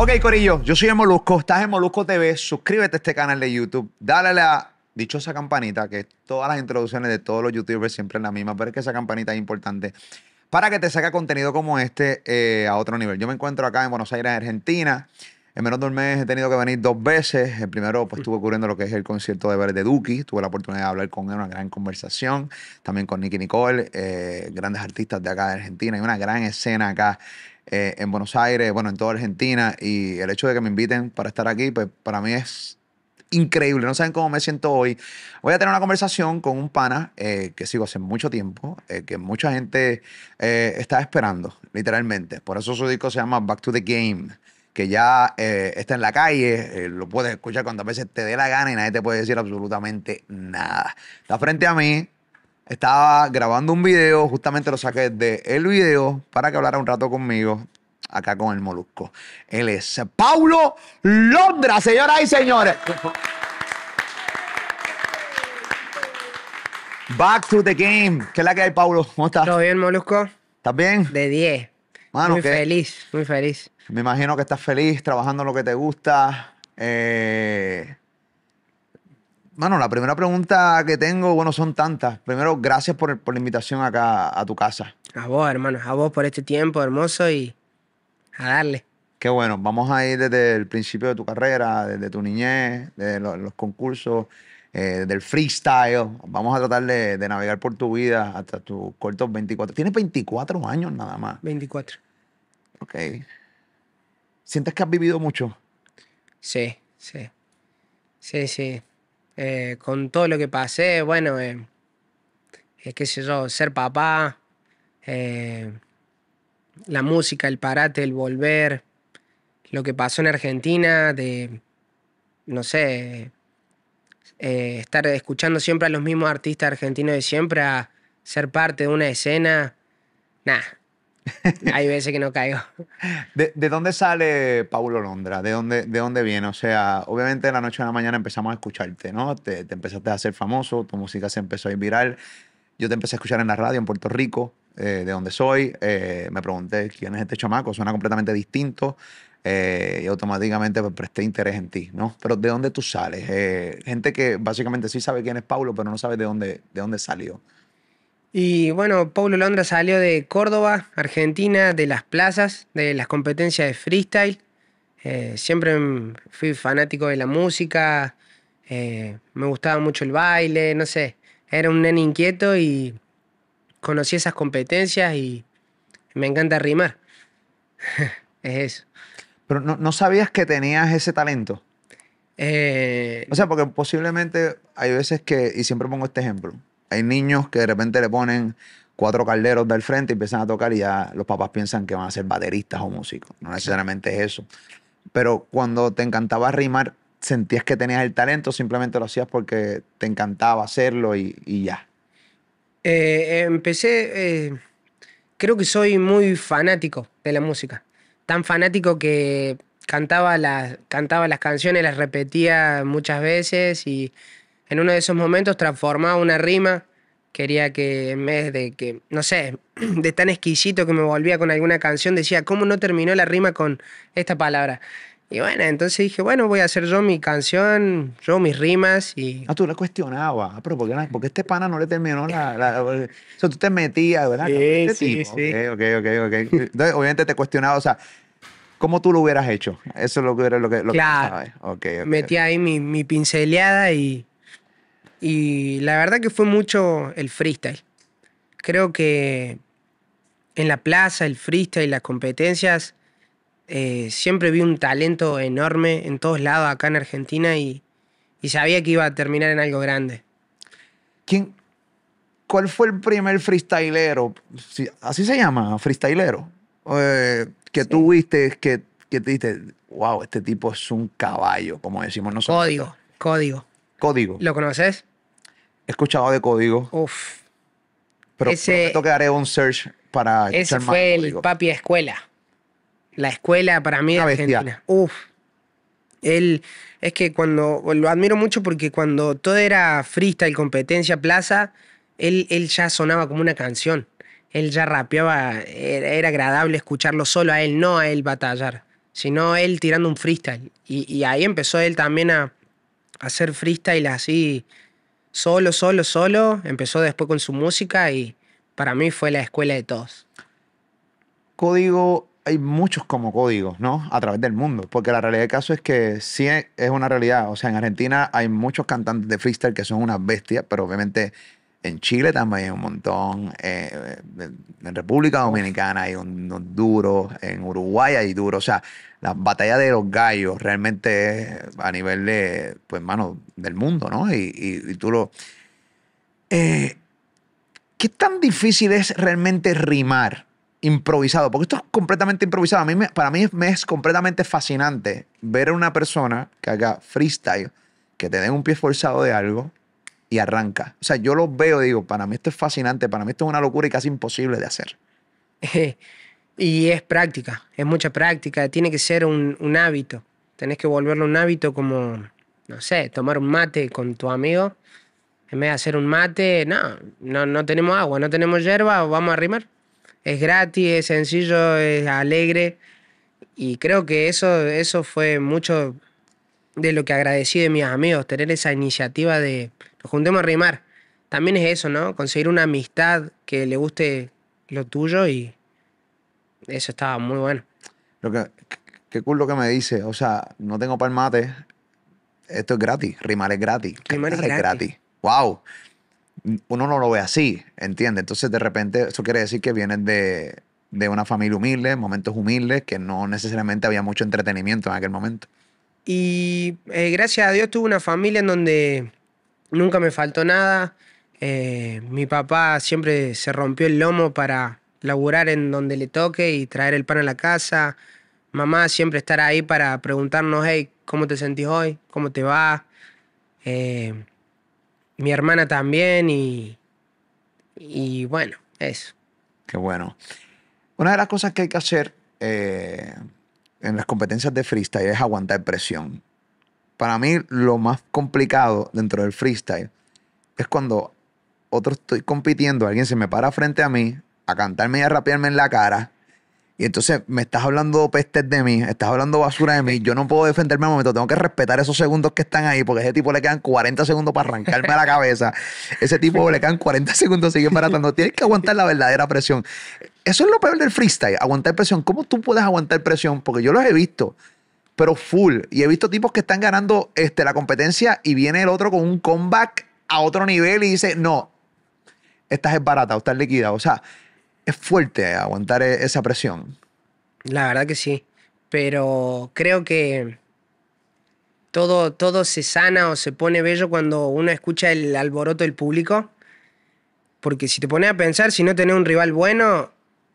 Ok, Corillo, yo soy el Molusco, estás en Molusco TV, suscríbete a este canal de YouTube, dale a la dichosa campanita, que todas las introducciones de todos los youtubers siempre es la misma, pero es que esa campanita es importante para que te saque contenido como este eh, a otro nivel. Yo me encuentro acá en Buenos Aires, Argentina. En menos de un mes he tenido que venir dos veces. El primero, pues estuve cubriendo lo que es el concierto de Verde Duki. Tuve la oportunidad de hablar con él, una gran conversación. También con Nicky Nicole, eh, grandes artistas de acá de Argentina. Hay una gran escena acá eh, en Buenos Aires, bueno, en toda Argentina. Y el hecho de que me inviten para estar aquí, pues para mí es increíble. No saben cómo me siento hoy. Voy a tener una conversación con un pana eh, que sigo hace mucho tiempo, eh, que mucha gente está esperando, literalmente. Por eso su disco se llama Back to the Game que ya está en la calle, lo puedes escuchar cuando a veces te dé la gana y nadie te puede decir absolutamente nada. Está frente a mí estaba grabando un video, justamente lo saqué de el video para que hablara un rato conmigo acá con el Molusco. Él es Paulo Londra, señoras y señores. Back to the game. ¿Qué es la que hay, Paulo? ¿Cómo estás? ¿Todo bien, Molusco? ¿Estás bien? De 10. muy feliz, muy feliz. Me imagino que estás feliz, trabajando lo que te gusta. Eh, mano, la primera pregunta que tengo, bueno, son tantas. Primero, gracias por, la invitación acá a tu casa. A vos, hermano, a vos por este tiempo hermoso y a darle. Qué bueno, vamos a ir desde el principio de tu carrera, desde tu niñez, desde los, concursos, eh, del freestyle. Vamos a tratar de, de, navegar por tu vida hasta tus cortos 24. Tienes 24 años nada más. 24. Ok. ¿Sientes que has vivido mucho? Sí, sí. Sí, sí. Eh, con todo lo que pasé, bueno, eh, eh qué sé yo, ser papá, eh, la música, el parate, el volver, lo que pasó en Argentina, de, no sé, estar escuchando siempre a los mismos artistas argentinos de siempre, a ser parte de una escena, nada Hay veces que no caigo. ¿De, dónde sale Paulo Londra? ¿De dónde, ¿De dónde viene? O sea, obviamente la noche a la mañana empezamos a escucharte, ¿no? Te, empezaste a hacer famoso, tu música se empezó a ir viral. Yo te empecé a escuchar en la radio en Puerto Rico, eh, de dónde soy. Eh, me pregunté quién es este chamaco, suena completamente distinto. Eh, y automáticamente pues, presté interés en ti, ¿no? Pero ¿de dónde tú sales? gente que básicamente sí sabe quién es Paulo, pero no sabe de dónde, de dónde salió. Y bueno, Paulo Londra salió de Córdoba, Argentina, de las plazas, de las competencias de freestyle. Eh, siempre fui fanático de la música, eh, me gustaba mucho el baile, no sé. Era un nene inquieto y conocí esas competencias y me encanta rimar. es eso. Pero no, sabías que tenías ese talento. Eh, o sea, porque posiblemente hay veces que, y siempre pongo este ejemplo, hay niños que de repente le ponen cuatro calderos del frente y empiezan a tocar y ya los papás piensan que van a ser bateristas o músicos. No necesariamente es eso. Pero cuando te encantaba rimar, sentías que tenías el talento, o simplemente lo hacías porque te encantaba hacerlo y, ya. Eh, empecé, eh, creo que soy muy fanático de la música. Tan fanático que cantaba cantaba las canciones, las repetía muchas veces y en uno de esos momentos transformaba una rima. Quería que en vez de que, no sé, de tan exquisito que me volvía con alguna canción, decía, ¿cómo no terminó la rima con esta palabra? Y bueno, entonces dije, bueno, voy a hacer yo mi canción, yo mis rimas y... Ah, tú la cuestionabas, ah, pero ¿por qué, porque este pana no le terminó la... la o sea, tú te metías, ¿verdad? Sí, este sí, sí. Ok, ok, ok. obviamente te cuestionaba, o sea, ¿cómo tú lo hubieras hecho? Eso es lo que era lo que... Lo claro, okay, metí ahí mi, mi pinceleada y, y la verdad que fue mucho el freestyle. Creo que en la plaza, el freestyle, las competencias, eh, siempre vi un talento enorme en todos lados acá en Argentina y, sabía que iba a terminar en algo grande. ¿Quién, ¿Cuál fue el primer freestylero? así se llama, freestylero. Eh, que tú viste, que, que te diste, wow, este tipo es un caballo, como decimos nosotros. Código, código. Código. ¿Lo conoces? He escuchado de código. Uf. Pero Ese, que un search para. Ese fue el papi de escuela. La escuela para mí de Argentina. Uf. Él, es que cuando. Lo admiro mucho porque cuando todo era freestyle, competencia, plaza, él, él ya sonaba como una canción. Él ya rapeaba. Era, agradable escucharlo solo a él, no a él batallar, sino él tirando un freestyle. Y, ahí empezó él también a hacer freestyle así solo, solo, solo, empezó después con su música y para mí fue la escuela de todos. Código, hay muchos como códigos, ¿no? A través del mundo, porque la realidad del caso es que sí es una realidad. O sea, en Argentina hay muchos cantantes de freestyle que son unas bestias, pero obviamente en Chile también hay un montón, eh, en República Dominicana hay unos duros, en Uruguay hay duros, o sea, la batalla de los gallos realmente es a nivel de, pues, mano, del mundo, ¿no? Y, y, tú lo... Eh, ¿Qué tan difícil es realmente rimar improvisado? Porque esto es completamente improvisado. A mí para mí me es completamente fascinante ver a una persona que haga freestyle, que te den un pie forzado de algo y arranca. O sea, yo lo veo y digo, para mí esto es fascinante, para mí esto es una locura y casi imposible de hacer. Eh, y es práctica, es mucha práctica, tiene que ser un, hábito. Tenés que volverlo un hábito como, no sé, tomar un mate con tu amigo. En vez de hacer un mate, no, no, no tenemos agua, no tenemos hierba, vamos a rimar. Es gratis, es sencillo, es alegre. Y creo que eso, eso fue mucho de lo que agradecí de mis amigos, tener esa iniciativa de nos juntemos a rimar. También es eso, ¿no? Conseguir una amistad que le guste lo tuyo y, eso estaba muy bueno. Lo que, qué cool lo que me dice. O sea, no tengo palmate. Esto es gratis. Rimar es gratis. Rimar es gratis. Wow. Uno no lo ve así, ¿entiendes? Entonces, de repente, eso quiere decir que vienes de, una familia humilde, momentos humildes, que no necesariamente había mucho entretenimiento en aquel momento. Y eh, gracias a Dios tuve una familia en donde nunca me faltó nada. Eh, mi papá siempre se rompió el lomo para, laburar en donde le toque y traer el pan a la casa. Mamá siempre estar ahí para preguntarnos, hey, ¿cómo te sentís hoy? ¿Cómo te va? Eh, mi hermana también y, y bueno, eso. Qué bueno. Una de las cosas que hay que hacer eh, en las competencias de freestyle es aguantar presión. Para mí lo más complicado dentro del freestyle es cuando otro estoy compitiendo, alguien se me para frente a mí a cantarme y a rapearme en la cara. Y entonces me estás hablando pestes de mí, estás hablando basura de mí. Yo no puedo defenderme al momento, tengo que respetar esos segundos que están ahí, porque a ese tipo le quedan 40 segundos para arrancarme la cabeza. Ese tipo le quedan 40 segundos, sigue paratando, Tienes que aguantar la verdadera presión. Eso es lo peor del freestyle, aguantar presión. ¿Cómo tú puedes aguantar presión? Porque yo los he visto, pero full. Y he visto tipos que están ganando este, la competencia y viene el otro con un comeback a otro nivel y dice, no, estás es barata estás liquidado. O sea, es fuerte aguantar e-, esa presión. La verdad que sí, pero creo que todo, todo se sana o se pone bello cuando uno escucha el alboroto del público, porque si te pones a pensar, si no tenés un rival bueno,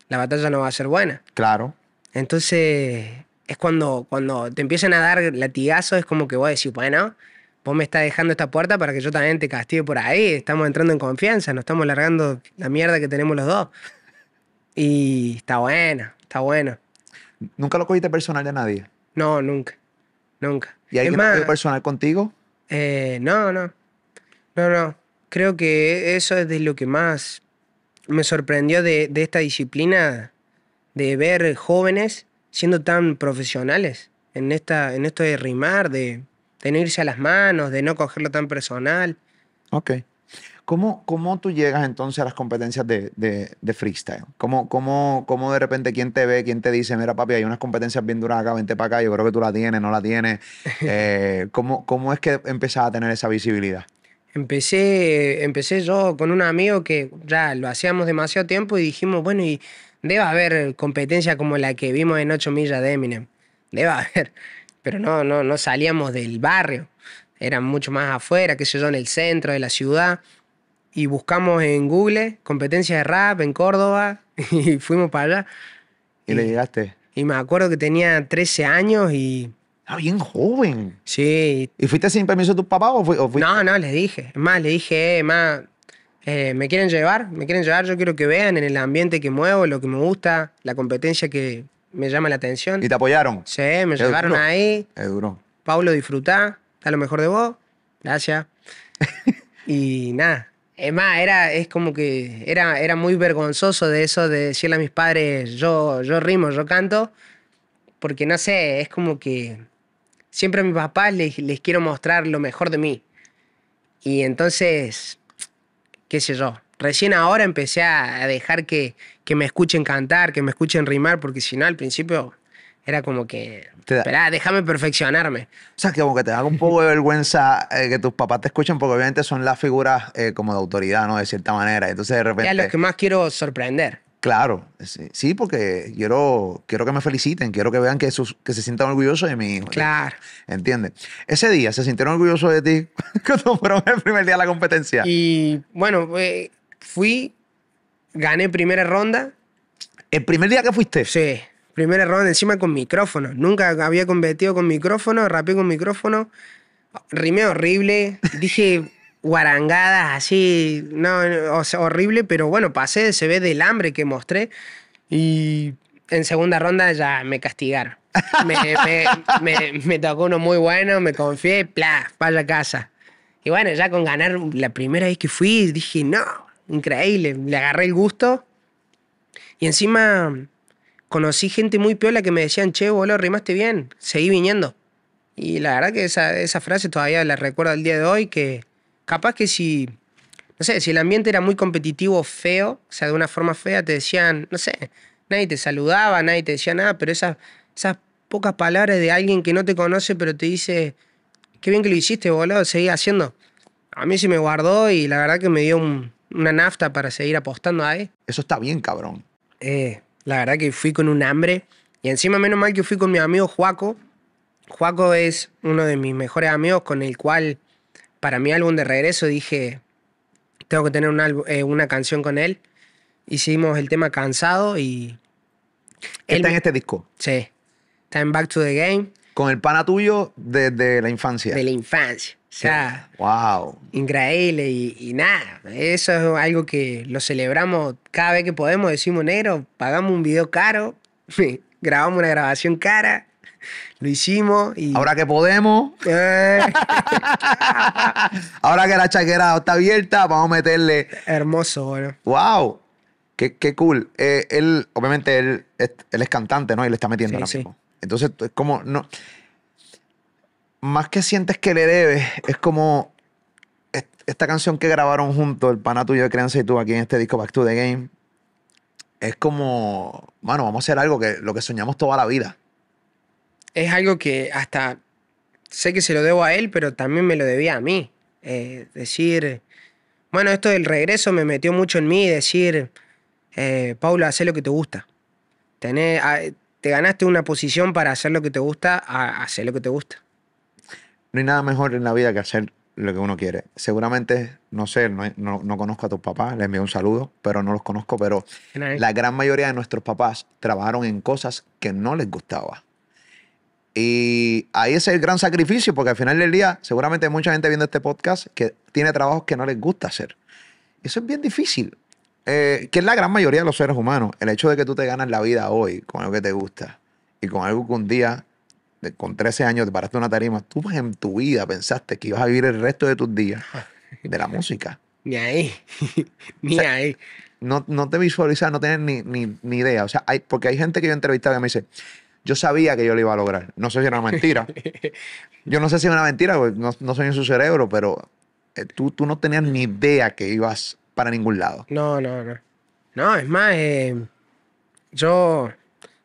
la batalla no va a ser buena. Claro. Entonces, es cuando, cuando te empiezan a dar latigazos, es como que vos decís, bueno, vos me estás dejando esta puerta para que yo también te castigue por ahí, estamos entrando en confianza, no estamos largando la mierda que tenemos los dos. Y está buena, está buena. ¿Nunca lo cogiste personal de nadie? No, nunca. Nunca. ¿Y hay más, personal contigo? Eh, no, no. No, no. Creo que eso es de lo que más me sorprendió de, esta disciplina, de ver jóvenes siendo tan profesionales en, esta, en esto de rimar, de, de no irse a las manos, de no cogerlo tan personal. Ok. ¿Cómo, ¿Cómo tú llegas entonces a las competencias de, freestyle? ¿Cómo, ¿Cómo, cómo, de repente quién te ve, quién te dice, mira papi, hay unas competencias bien duras acá, vente para acá, yo creo que tú la tienes, no la tienes? Eh, ¿cómo, ¿Cómo es que empezás a tener esa visibilidad? Empecé, empecé yo con un amigo que ya lo hacíamos demasiado tiempo y dijimos, bueno, y debe haber competencia como la que vimos en 8 millas de Eminem. Debe haber. Pero no, no, no salíamos del barrio. Eran mucho más afuera, que sé yo, en el centro de la ciudad y buscamos en Google competencia de rap en Córdoba y fuimos para allá. ¿Y, le llegaste? Y me acuerdo que tenía 13 años y... Ah, bien joven. Sí. ¿Y fuiste sin permiso de tus papás o, No, no, les dije. Es más, le dije, eh, más, eh, me quieren llevar, me quieren llevar, yo quiero que vean en el ambiente que muevo, lo que me gusta, la competencia que me llama la atención. ¿Y te apoyaron? Sí, me llevaron ahí. Es duro. Pablo, disfrutá, está lo mejor de vos. Gracias. y nada, es más, era, es como que era, era muy vergonzoso de eso de decirle a mis padres, yo, yo rimo, yo canto, porque no sé, es como que siempre a mis papás les, quiero mostrar lo mejor de mí. Y entonces, qué sé yo, recién ahora empecé a, dejar que, que me escuchen cantar, que me escuchen rimar, porque si no, al principio era como que espera déjame perfeccionarme. O sea, que como que te da un poco de vergüenza eh, que tus papás te escuchen, porque obviamente son las figuras eh, como de autoridad, ¿no? De cierta manera. Entonces, de repente. a los que más quiero sorprender. Claro, sí, porque quiero, quiero que me feliciten, quiero que vean que, que se sientan orgullosos de mi hijo. Claro. ¿Entiendes? Ese día se sintieron orgullosos de ti cuando fueron el primer día de la competencia. Y bueno, eh, fui, gané primera ronda. El primer día que fuiste, Sí. Primera ronda encima con micrófono. Nunca había competido con micrófono, rapeé con micrófono. Rimé horrible. Dije guarangadas así, no, horrible, pero bueno, pasé, se ve del hambre que mostré. Y en segunda ronda ya me castigaron. Me, tocó uno muy bueno, me confié, ¡plá! vaya casa. Y bueno, ya con ganar la primera vez que fui, dije, no, increíble, le agarré el gusto. Y encima conocí gente muy piola que me decían, che, boludo, rimaste bien, seguí viniendo. Y la verdad que esa, frase todavía la recuerdo al día de hoy, que capaz que si, no sé, si el ambiente era muy competitivo, feo, o sea, de una forma fea, te decían, no sé, nadie te saludaba, nadie te decía nada, pero esas, esas pocas palabras de alguien que no te conoce, pero te dice, qué bien que lo hiciste, boludo, seguí haciendo. A mí se me guardó y la verdad que me dio una nafta para seguir apostando ahí. Eso está bien, cabrón. Eh, la verdad que fui con un hambre. Y encima, menos mal que fui con mi amigo Juaco. Juaco es uno de mis mejores amigos con el cual, para mi álbum de regreso, dije, tengo que tener eh, una canción con él. Hicimos el tema Cansado y... está en este disco. Sí. Está en Back to the Game. Con el pana tuyo desde la infancia. De la infancia. O sea, wow. increíble y, nada, eso es algo que lo celebramos cada vez que podemos, decimos negro, pagamos un video caro, grabamos una grabación cara, lo hicimos y... Ahora que podemos. Eh. Ahora que la chaquera está abierta, vamos a meterle... Hermoso, bueno. Wow. Qué, cool. Eh, él, obviamente, él, es cantante, ¿no? Y le está metiendo la ahora Entonces, como, no, más que sientes que le debes, es como esta canción que grabaron juntos, el pana tuyo de Crianza y tú aquí en este disco Back to the Game, es como, bueno, vamos a hacer algo que lo que soñamos toda la vida. Es algo que hasta sé que se lo debo a él, pero también me lo debía a mí. Eh, decir, bueno, esto del regreso me metió mucho en mí, decir, eh, Paula, haz lo que te gusta. Ah, te ganaste una posición para hacer lo que te gusta, hacer lo que te gusta no hay nada mejor en la vida que hacer lo que uno quiere. Seguramente, no sé, no, conozco a tus papás, les envío un saludo, pero no los conozco, pero la gran mayoría de nuestros papás trabajaron en cosas que no les gustaba. Y ahí es el gran sacrificio, porque al final del día, seguramente hay mucha gente viendo este podcast que tiene trabajos que no les gusta hacer. Eso es bien difícil, eh, que es la gran mayoría de los seres humanos. El hecho de que tú te ganas la vida hoy con algo que te gusta y con algo que un día con 13 años te paraste una tarima, tú pues, en tu vida pensaste que ibas a vivir el resto de tus días de la música. Ni ahí, ni ahí. No, no, te visualizas, no tienes ni, idea. O sea, hay, porque hay gente que yo he entrevistado que me dice, yo sabía que yo lo iba a lograr. No sé si era una mentira. yo no sé si era una mentira, porque no, soy en su cerebro, pero eh, tú, no tenías ni idea que ibas para ningún lado. No, no, no. No, es más, eh, yo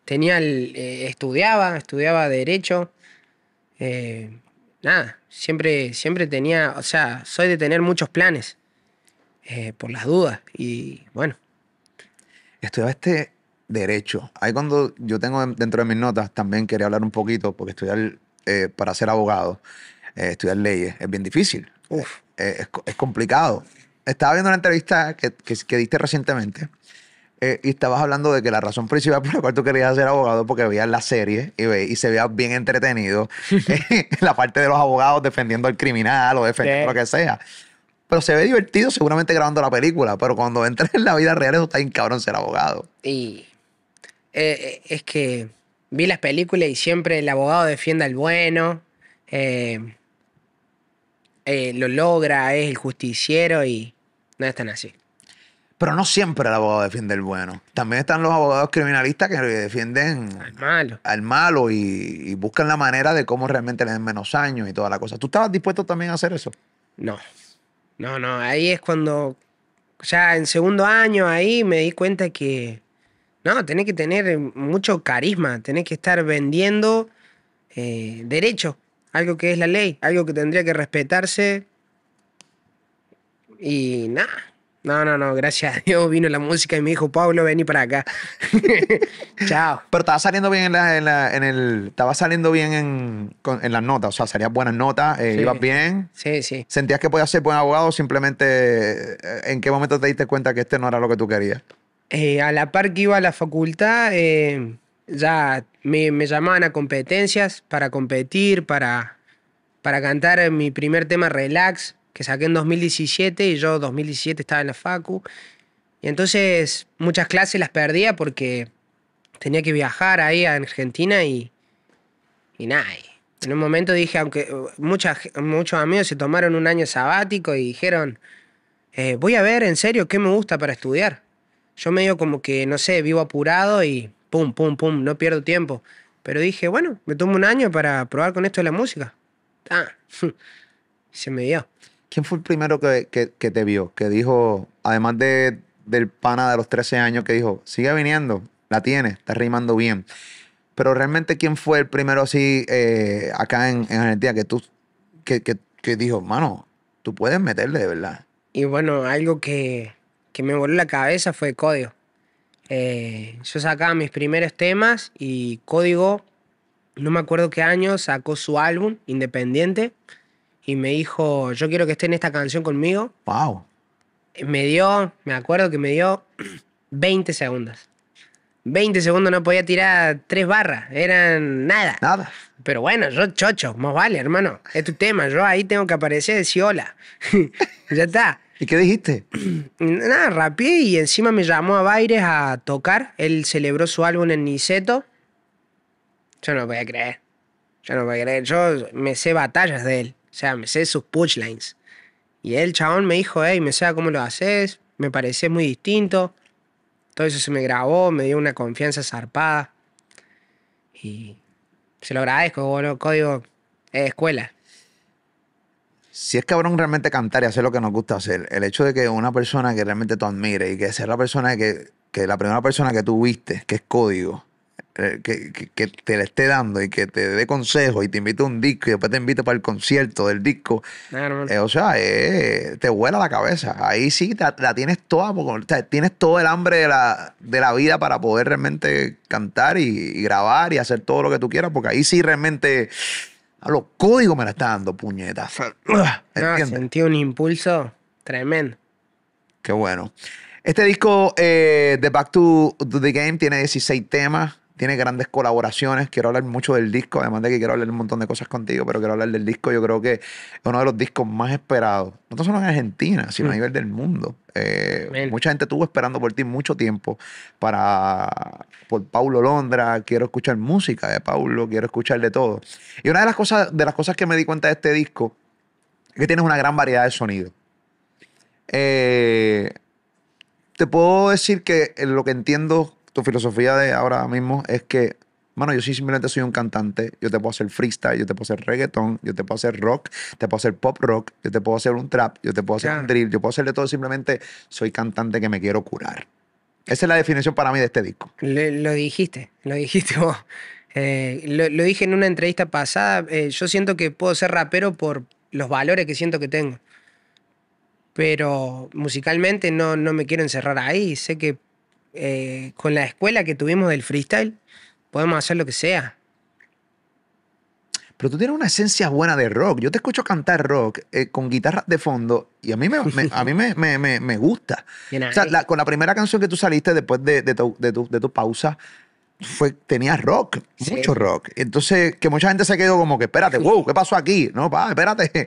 tenía el, eh, estudiaba, estudiaba derecho. Eh, nada, siempre, siempre tenía, o sea, soy de tener muchos planes eh, por las dudas y bueno. Estudiaba este derecho. Ahí cuando yo tengo dentro de mis notas también quería hablar un poquito porque estudiar para ser abogado, estudiar leyes es bien difícil. Uf. Es, es, complicado. Estaba viendo una entrevista que, que diste recientemente eh, y estabas hablando de que la razón principal por la cual tú querías ser abogado porque veías la serie y, y se veía bien entretenido la parte de los abogados defendiendo al criminal o defendiendo lo que sea. Pero se ve divertido seguramente grabando la película, pero cuando entras en la vida real eso está bien cabrón ser abogado. Y eh, eh, es que vi las películas y siempre el abogado defiende al bueno, lo logra, es el justiciero y no es tan así. Pero no siempre el abogado defiende el bueno. También están los abogados criminalistas que defienden al malo, y, buscan la manera de cómo realmente le den menos años y toda la cosa. ¿Tú estabas dispuesto también a hacer eso? No. No, no. Ahí es cuando, sea, en segundo año, ahí me di cuenta que, no, tenés que tener mucho carisma, tenés que estar vendiendo eh, derecho, algo que es la ley, algo que tendría que respetarse. Y nada no, no, no, gracias a Dios vino la música y me dijo, Pablo, vení para acá. Chao. Pero estaba saliendo bien en, la, el. Estaba saliendo bien en, las notas, o sea, salías buenas notas, eh, ibas bien. Sí, sí. ¿Sentías que podías ser buen abogado simplemente eh, en qué momento te diste cuenta que este no era lo que tú querías? Eh, a la par que iba a la facultad, ya me, llamaban a competencias para competir, para, para cantar mi primer tema relax que saqué en 2017 y yo 2017 estaba en la facu. Y entonces muchas clases las perdía porque tenía que viajar ahí a Argentina y, y nada. En un momento dije, aunque eh, muchas, muchos amigos se tomaron un año sabático y dijeron, eh, voy a ver en serio qué me gusta para estudiar. Yo medio como que, no sé, vivo apurado y pum, pum, pum, no pierdo tiempo. Pero dije, bueno, me tomo un año para probar con esto de la música. Ah, se me dio. ¿Quién fue el primero que, te vio? Que dijo, además de, del pana de los 13 años, que dijo, sigue viniendo, la tiene, está rimando bien. Pero realmente, ¿quién fue el primero así eh, acá en, en, Argentina que tú que, que, dijo, mano, tú puedes meterle de verdad? Y bueno, algo que, me voló la cabeza fue Código. Eh, yo sacaba mis primeros temas y Código, no me acuerdo qué año, sacó su álbum independiente y me dijo, yo quiero que esté en esta canción conmigo. Wow. Me dio, me acuerdo que me dio 20 segundos. 20 segundos no podía tirar tres barras, eran nada. Nada. Pero bueno, yo chocho, más vale, hermano. Es tu tema, yo ahí tengo que aparecer y decir hola. ya está. ¿Y qué dijiste? Nada, rapié y encima me llamó a Baires a tocar. Él celebró su álbum en Niceto. Yo no voy a creer. Yo no voy a creer. Yo me sé batallas de él. O sea, me sé sus punchlines. Y el chabón me dijo, hey, me sé cómo lo haces, me parece muy distinto. Todo eso se me grabó, me dio una confianza zarpada. Y se lo agradezco, bueno Código es escuela. Si es cabrón realmente cantar y hacer lo que nos gusta hacer, el hecho de que una persona que realmente te admire y que sea la persona que, que la primera persona que tú viste, que es código, eh, que, te la esté dando y que te dé consejo y te invite a un disco y después te invite para el concierto del disco. Eh, o sea, eh, te vuela la cabeza. Ahí sí la tienes toda, tienes todo el hambre de la, de la vida para poder realmente cantar y, grabar y hacer todo lo que tú quieras, porque ahí sí realmente a los códigos me la está dando, puñetas. Ah, sentí un impulso tremendo. Qué bueno. Este disco de Back to the Game tiene 16 temas tiene grandes colaboraciones. Quiero hablar mucho del disco, además de que quiero hablar un montón de cosas contigo, pero quiero hablar del disco. Yo creo que es uno de los discos más esperados, no solo en Argentina, sino a mm. nivel del mundo. Eh, mucha gente estuvo esperando por ti mucho tiempo para por Paulo Londra. Quiero escuchar música de Paulo, quiero escuchar de todo. Y una de las cosas, de las cosas que me di cuenta de este disco es que tienes una gran variedad de sonidos. Eh, te puedo decir que lo que entiendo tu filosofía de ahora mismo es que, bueno, yo sí simplemente soy un cantante, yo te puedo hacer freestyle, yo te puedo hacer reggaeton, yo te puedo hacer rock, te puedo hacer pop rock, yo te puedo hacer un trap, yo te puedo hacer un drill, yo puedo hacer de todo, simplemente soy cantante que me quiero curar. Esa es la definición para mí de este disco. lo, dijiste, lo dijiste eh, lo, dije en una entrevista pasada. Eh, yo siento que puedo ser rapero por los valores que siento que tengo. Pero musicalmente no, no me quiero encerrar ahí. Sé que eh, con la escuela que tuvimos del freestyle, podemos hacer lo que sea. Pero tú tienes una esencia buena de rock. Yo te escucho cantar rock eh, con guitarra de fondo y a mí me, a mí me, me, gusta. o sea, con la primera canción que tú saliste después de, tu, pausa, fue, tenía rock, mucho rock. Entonces, que mucha gente se quedó como que, espérate, wow, ¿qué pasó aquí? No, pa, espérate.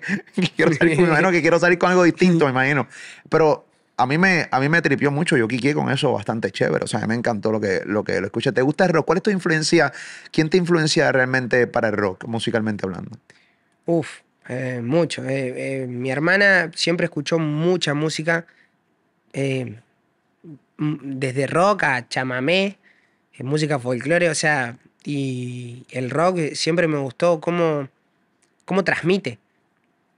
quiero salir, que quiero salir con algo distinto, me imagino. Pero a mí me, a mí me tripió mucho, yo quiqué con eso bastante chévere. O sea, me encantó lo que lo, que lo escuché. ¿Te gusta el rock? ¿Cuál es tu influencia? ¿Quién te influencia realmente para el rock, musicalmente hablando? Uf, eh, mucho. Eh, eh, mi hermana siempre escuchó mucha música, mm, desde rock a chamamé, música folclore, o sea, y el rock siempre me gustó cómo, cómo transmite.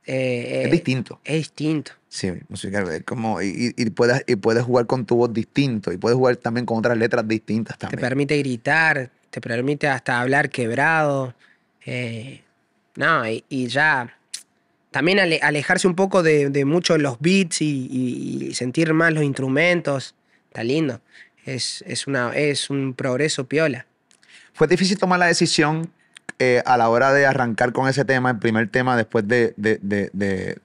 Eh, es eh, distinto. Es distinto. Sí, música como, y, y, puedes, y puedes jugar con tu voz distinto, y puedes jugar también con otras letras distintas también. Te permite gritar, te permite hasta hablar quebrado. Eh, no, y, ya también alejarse un poco de, de muchos los beats y, y, sentir más los instrumentos. Está lindo. Es, es, una, es un progreso piola. Fue difícil tomar la decisión eh, a la hora de arrancar con ese tema, el primer tema, después de... de,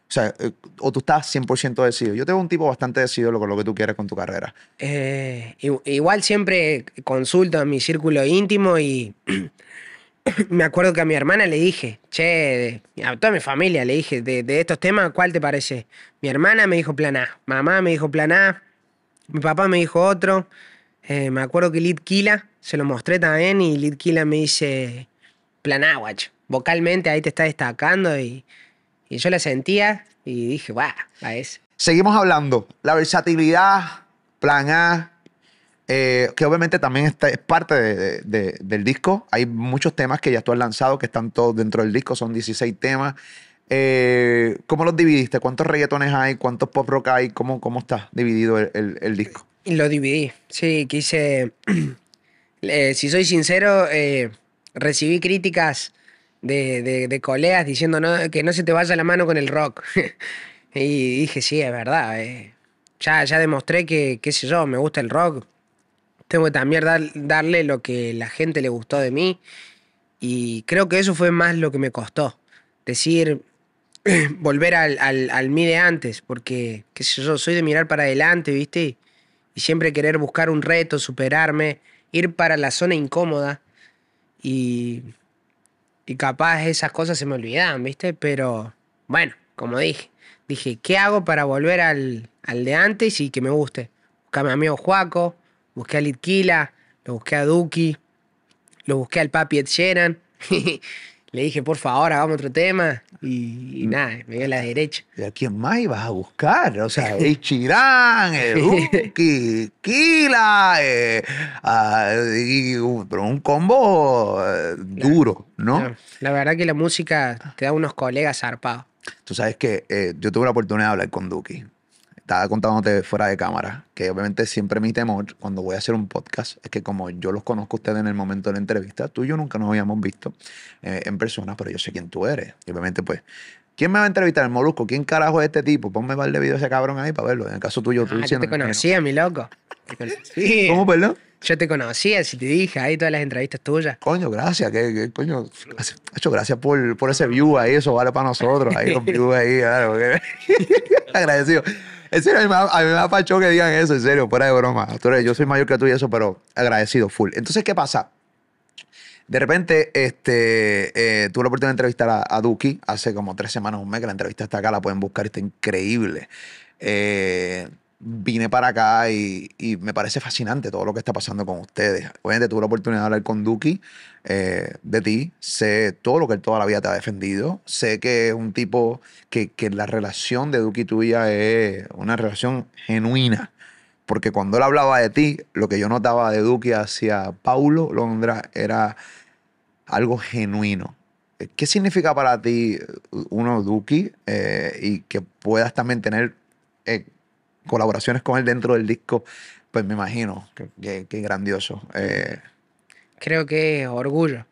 o sea, eh, o tú estás 100% decidido. Yo tengo un tipo bastante decidido con lo que tú quieres con tu carrera. Eh, igual siempre consulto en mi círculo íntimo y me acuerdo que a mi hermana le dije, che, a toda mi familia le dije, de, de, estos temas, ¿cuál te parece? Mi hermana me dijo plan A, mamá me dijo plan A, mi papá me dijo otro, eh, me acuerdo que Kila se lo mostré también y Kila me dice, plan A Watch. vocalmente ahí te está destacando y, yo la sentía y dije, guau, a eso. Seguimos hablando, la versatilidad, plan A, eh, que obviamente también es parte del disco. Hay muchos temas que ya tú has lanzado que están todos dentro del disco, son 16 temas. Eh, ¿Cómo los dividiste? ¿Cuántos reggaetones hay? ¿Cuántos pop rock hay? ¿Cómo, cómo está dividido el disco? Lo dividí, sí, quise... eh, si soy sincero, eh, recibí críticas de, colegas diciendo que no se te vaya la mano con el rock. y dije, sí, es verdad. Eh. Ya, ya demostré que, qué sé yo, me gusta el rock. Tengo que también darle lo que la gente le gustó de mí. Y creo que eso fue más lo que me costó. Decir, volver al, al, al mí de antes, porque, qué sé yo, soy de mirar para adelante, ¿viste? y siempre querer buscar un reto, superarme, ir para la zona incómoda y, y capaz esas cosas se me olvidaban, ¿viste? Pero bueno, como dije, dije, ¿qué hago para volver al, al de antes y que me guste? Busqué a mi amigo Juaco, busqué a Litquila, lo busqué a Duki, lo busqué al papi Ed Le dije, por favor, hagamos otro tema. Y, mm. nada, me dio a la derecha. ¿Y a quién más ibas a buscar? O sea, el Chirán, el eh, Uki, uh, Kila, eh, ah, uh, pero un combo eh, duro, ¿no? La verdad que la música te da unos colegas zarpados. Tú sabes que yo tuve la oportunidad de hablar con Duki estaba contándote fuera de cámara, que obviamente siempre mi temor cuando voy a hacer un podcast es que como yo los conozco a ustedes en el momento de la entrevista, tú y yo nunca nos habíamos visto eh, en persona, pero yo sé quién tú eres. Y obviamente pues, ¿quién me va a entrevistar? El Molusco, ¿quién carajo es este tipo? Ponme par de videos ese cabrón ahí para verlo. En el caso tuyo, tú diciendo... Ah, yo te conocía, mi loco. ¿Cómo, perdón? Yo te conocía, si te dije ahí todas las entrevistas tuyas. Coño, gracias, que, coño, gracias, hecho, gracias por, ese view ahí, eso vale para nosotros, ahí con view ahí, agradecido. En serio, a mí, me, que digan eso, en serio, fuera de broma. Yo soy mayor que tú y eso, pero agradecido, full. Entonces, ¿qué pasa? De repente, este, eh, tuve la oportunidad de entrevistar a, Duki hace como tres semanas, un mes que la entrevista está acá, la pueden buscar, está increíble. Eh, vine para acá y, me parece fascinante todo lo que está pasando con ustedes. Obviamente tuve la oportunidad de hablar con Duki eh, de ti, sé todo lo que él toda la vida te ha defendido, sé que es un tipo que, la relación de Duki tuya es una relación genuina, porque cuando él hablaba de ti, lo que yo notaba de Duki hacia Paulo Londra era algo genuino. ¿Qué significa para ti uno Duki eh, y que puedas también tener eh, colaboraciones con él dentro del disco, pues me imagino que, que, grandioso. Eh, Creo que es orgullo.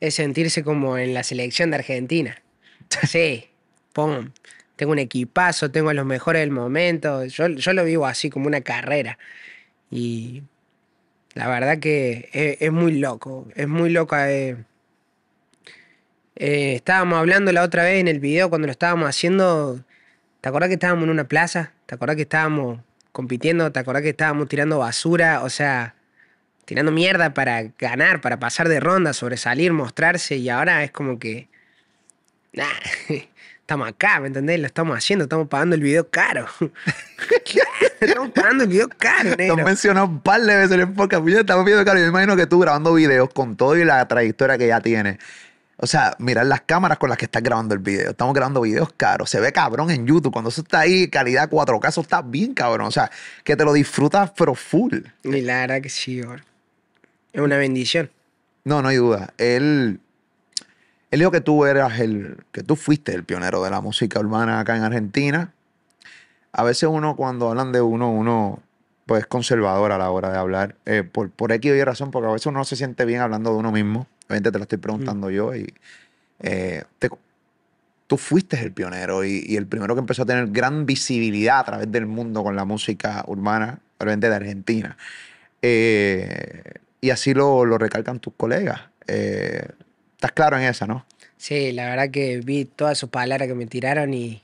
Es sentirse como en la selección de Argentina. Sí, Tengo un equipazo, tengo a los mejores del momento. Yo, lo vivo así como una carrera. Y la verdad que es, muy loco. Es muy loca. Eh. Eh, estábamos hablando la otra vez en el video cuando lo estábamos haciendo ¿Te acuerdas que estábamos en una plaza? ¿Te acuerdas que estábamos compitiendo? ¿Te acuerdas que estábamos tirando basura? O sea, tirando mierda para ganar, para pasar de ronda, sobresalir, mostrarse. Y ahora es como que. Nah, estamos acá, ¿me entendés? Lo estamos haciendo, estamos pagando el video caro. estamos pagando el video caro, negro. Te mencionado un par de veces en el podcast, estamos viendo caro. Yo me imagino que tú grabando videos con todo y la trayectoria que ya tienes o sea, mirar las cámaras con las que estás grabando el video. Estamos grabando videos caros. Se ve cabrón en YouTube. Cuando eso está ahí, calidad 4K, eso está bien cabrón. O sea, que te lo disfrutas, pero full. Y que sí, es una bendición. No, no hay duda. Él, dijo que tú eras el, que tú fuiste el pionero de la música urbana acá en Argentina. A veces uno, cuando hablan de uno, uno pues conservador a la hora de hablar. Eh, por, por X Y razón, porque a veces uno no se siente bien hablando de uno mismo te lo estoy preguntando yo y eh, tú fuiste el pionero y, el primero que empezó a tener gran visibilidad a través del mundo con la música urbana, obviamente de Argentina. Eh, y así lo, lo, recalcan tus colegas. Eh, estás claro en esa, ¿no? Sí, la verdad que vi todas sus palabras que me tiraron y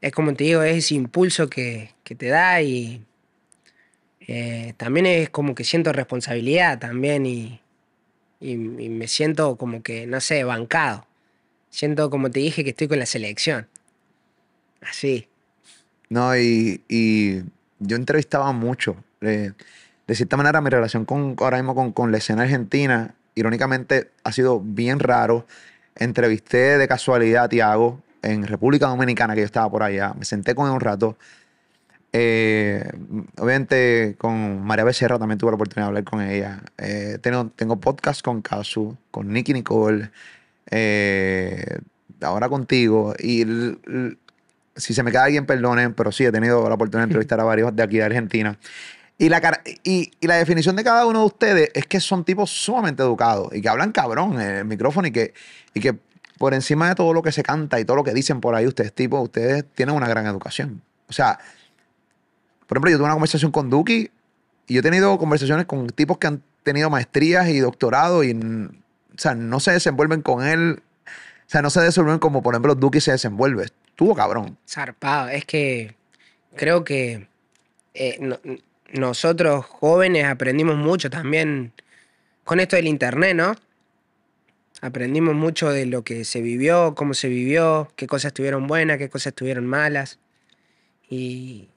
es como te digo, es ese impulso que, que te da y también es como que siento responsabilidad también y y, me siento como que, no sé, bancado. Siento, como te dije, que estoy con la selección. Así. No, y, yo entrevistaba mucho. Eh, de cierta manera, mi relación con, ahora mismo con, con, la escena argentina, irónicamente, ha sido bien raro. Entrevisté de casualidad a Tiago en República Dominicana, que yo estaba por allá. Me senté con él un rato. Eh, obviamente con María Becerra también tuve la oportunidad de hablar con ella. Eh, tengo, tengo podcast con Casu, con Nicky Nicole, eh, ahora contigo. Y si se me queda alguien, perdonen, pero sí he tenido la oportunidad de entrevistar a varios de aquí de Argentina. Y la, y la definición de cada uno de ustedes es que son tipos sumamente educados y que hablan cabrón en el micrófono y que, y que por encima de todo lo que se canta y todo lo que dicen por ahí ustedes, tipo, ustedes tienen una gran educación. O sea, por ejemplo, yo tuve una conversación con Duki y yo he tenido conversaciones con tipos que han tenido maestrías y doctorado y, o sea, no se desenvuelven con él. O sea, no se desenvuelven como, por ejemplo, Duki se desenvuelve. Estuvo cabrón. Zarpado. Es que creo que eh, nosotros jóvenes aprendimos mucho también con esto del internet, ¿no? Aprendimos mucho de lo que se vivió, cómo se vivió, qué cosas estuvieron buenas, qué cosas estuvieron malas. Y,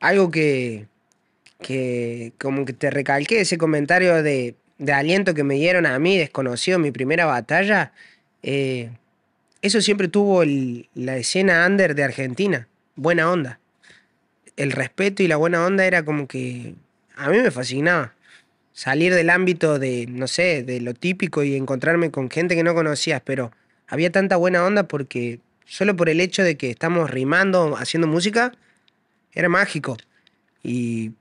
algo que, como que te recalqué, ese comentario de, aliento que me dieron a mí, desconocido, mi primera batalla, eh, eso siempre tuvo la escena under de Argentina, buena onda. El respeto y la buena onda era como que a mí me fascinaba. Salir del ámbito de, no sé, de lo típico y encontrarme con gente que no conocías, pero había tanta buena onda porque solo por el hecho de que estamos rimando, haciendo música, era mágico. Y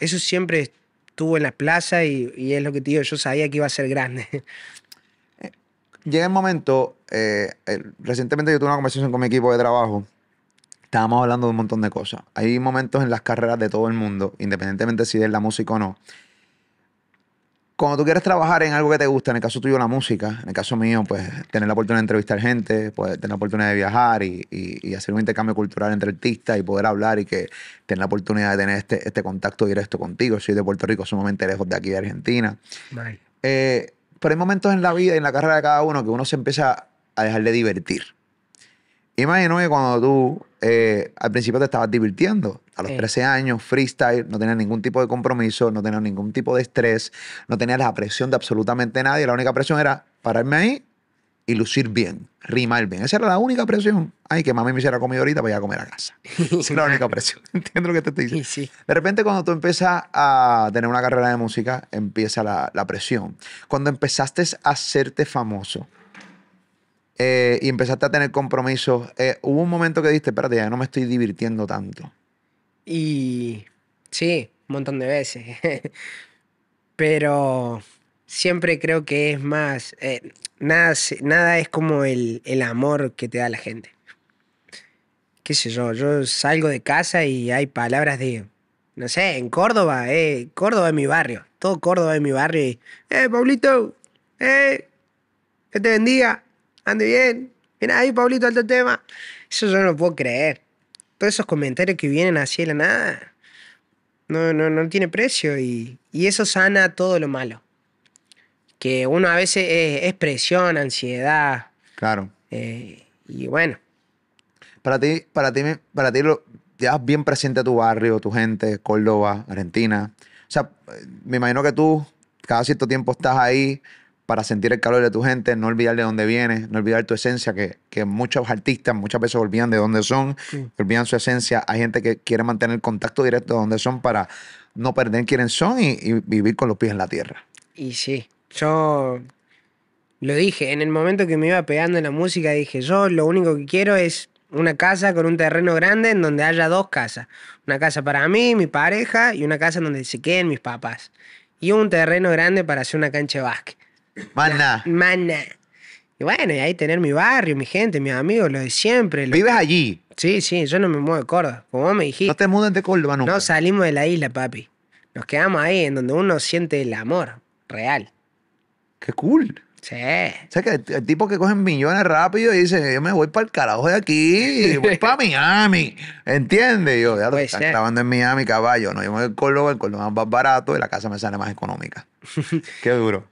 eso siempre estuvo en la plaza y, es lo que te digo, yo sabía que iba a ser grande. Llega el momento, eh, recientemente yo tuve una conversación con mi equipo de trabajo, estábamos hablando de un montón de cosas. Hay momentos en las carreras de todo el mundo, independientemente si es la música o no, cuando tú quieres trabajar en algo que te gusta, en el caso tuyo la música, en el caso mío, pues tener la oportunidad de entrevistar gente, pues, tener la oportunidad de viajar y, y, hacer un intercambio cultural entre artistas y poder hablar y que tener la oportunidad de tener este, este contacto directo contigo. Soy de Puerto Rico, sumamente lejos de aquí de Argentina. Eh, pero hay momentos en la vida y en la carrera de cada uno que uno se empieza a dejar de divertir. Imagino que cuando tú eh, al principio te estabas divirtiendo. A los 13 años, freestyle, no tenías ningún tipo de compromiso, no tenías ningún tipo de estrés, no tenías la presión de absolutamente nadie. La única presión era pararme ahí y lucir bien, rimar bien. Esa era la única presión. Ay, que mami me hiciera comida ahorita voy a comer a casa. Esa era la única presión. Entiendo lo que te estoy diciendo. De repente, cuando tú empiezas a tener una carrera de música, empieza la, la presión. Cuando empezaste a hacerte famoso, eh, y empezaste a tener compromisos, eh, hubo un momento que diste, espérate, ya no me estoy divirtiendo tanto. Y sí, un montón de veces. Pero siempre creo que es más, eh, nada, nada es como el, el amor que te da la gente. Qué sé yo, yo salgo de casa y hay palabras de no sé, en Córdoba, eh, Córdoba es mi barrio, todo Córdoba es mi barrio. eh, Pablito eh, que te bendiga ande bien. Mira ahí, Pablito, alto tema. Eso yo no lo puedo creer. Todos esos comentarios que vienen así de la nada. No, no, no tiene precio. Y, y eso sana todo lo malo. Que uno a veces es, presión, ansiedad. Claro. Eh, y bueno. Para ti, para ti, para ti lo, bien presente a tu barrio, tu gente, Córdoba, Argentina. O sea, me imagino que tú cada cierto tiempo estás ahí para sentir el calor de tu gente, no olvidar de dónde vienes, no olvidar tu esencia, que, muchos artistas muchas veces olvidan de dónde son, olvidan su esencia. Hay gente que quiere mantener el contacto directo de dónde son para no perder quiénes son y, vivir con los pies en la tierra. Y sí, yo lo dije, en el momento que me iba pegando en la música, dije, yo lo único que quiero es una casa con un terreno grande en donde haya dos casas. Una casa para mí, mi pareja, y una casa donde se queden mis papás. Y un terreno grande para hacer una cancha de básquet. Maná. Mana. Y bueno, y ahí tener mi barrio, mi gente, mis amigos, lo de siempre. ¿Vives allí? Sí, sí, yo no me muevo de Córdoba, como me dijiste. No te mudes de Córdoba nunca. No salimos de la isla, papi. Nos quedamos ahí en donde uno siente el amor real. Qué cool. Sí. O sea, que el tipo que cogen millones rápido y dice, yo me voy para el carajo de aquí, voy para Miami. ¿Entiendes? Yo, ya pues en Miami, caballo. No, yo me Córdoba, el Córdoba es más barato y la casa me sale más económica. Qué duro.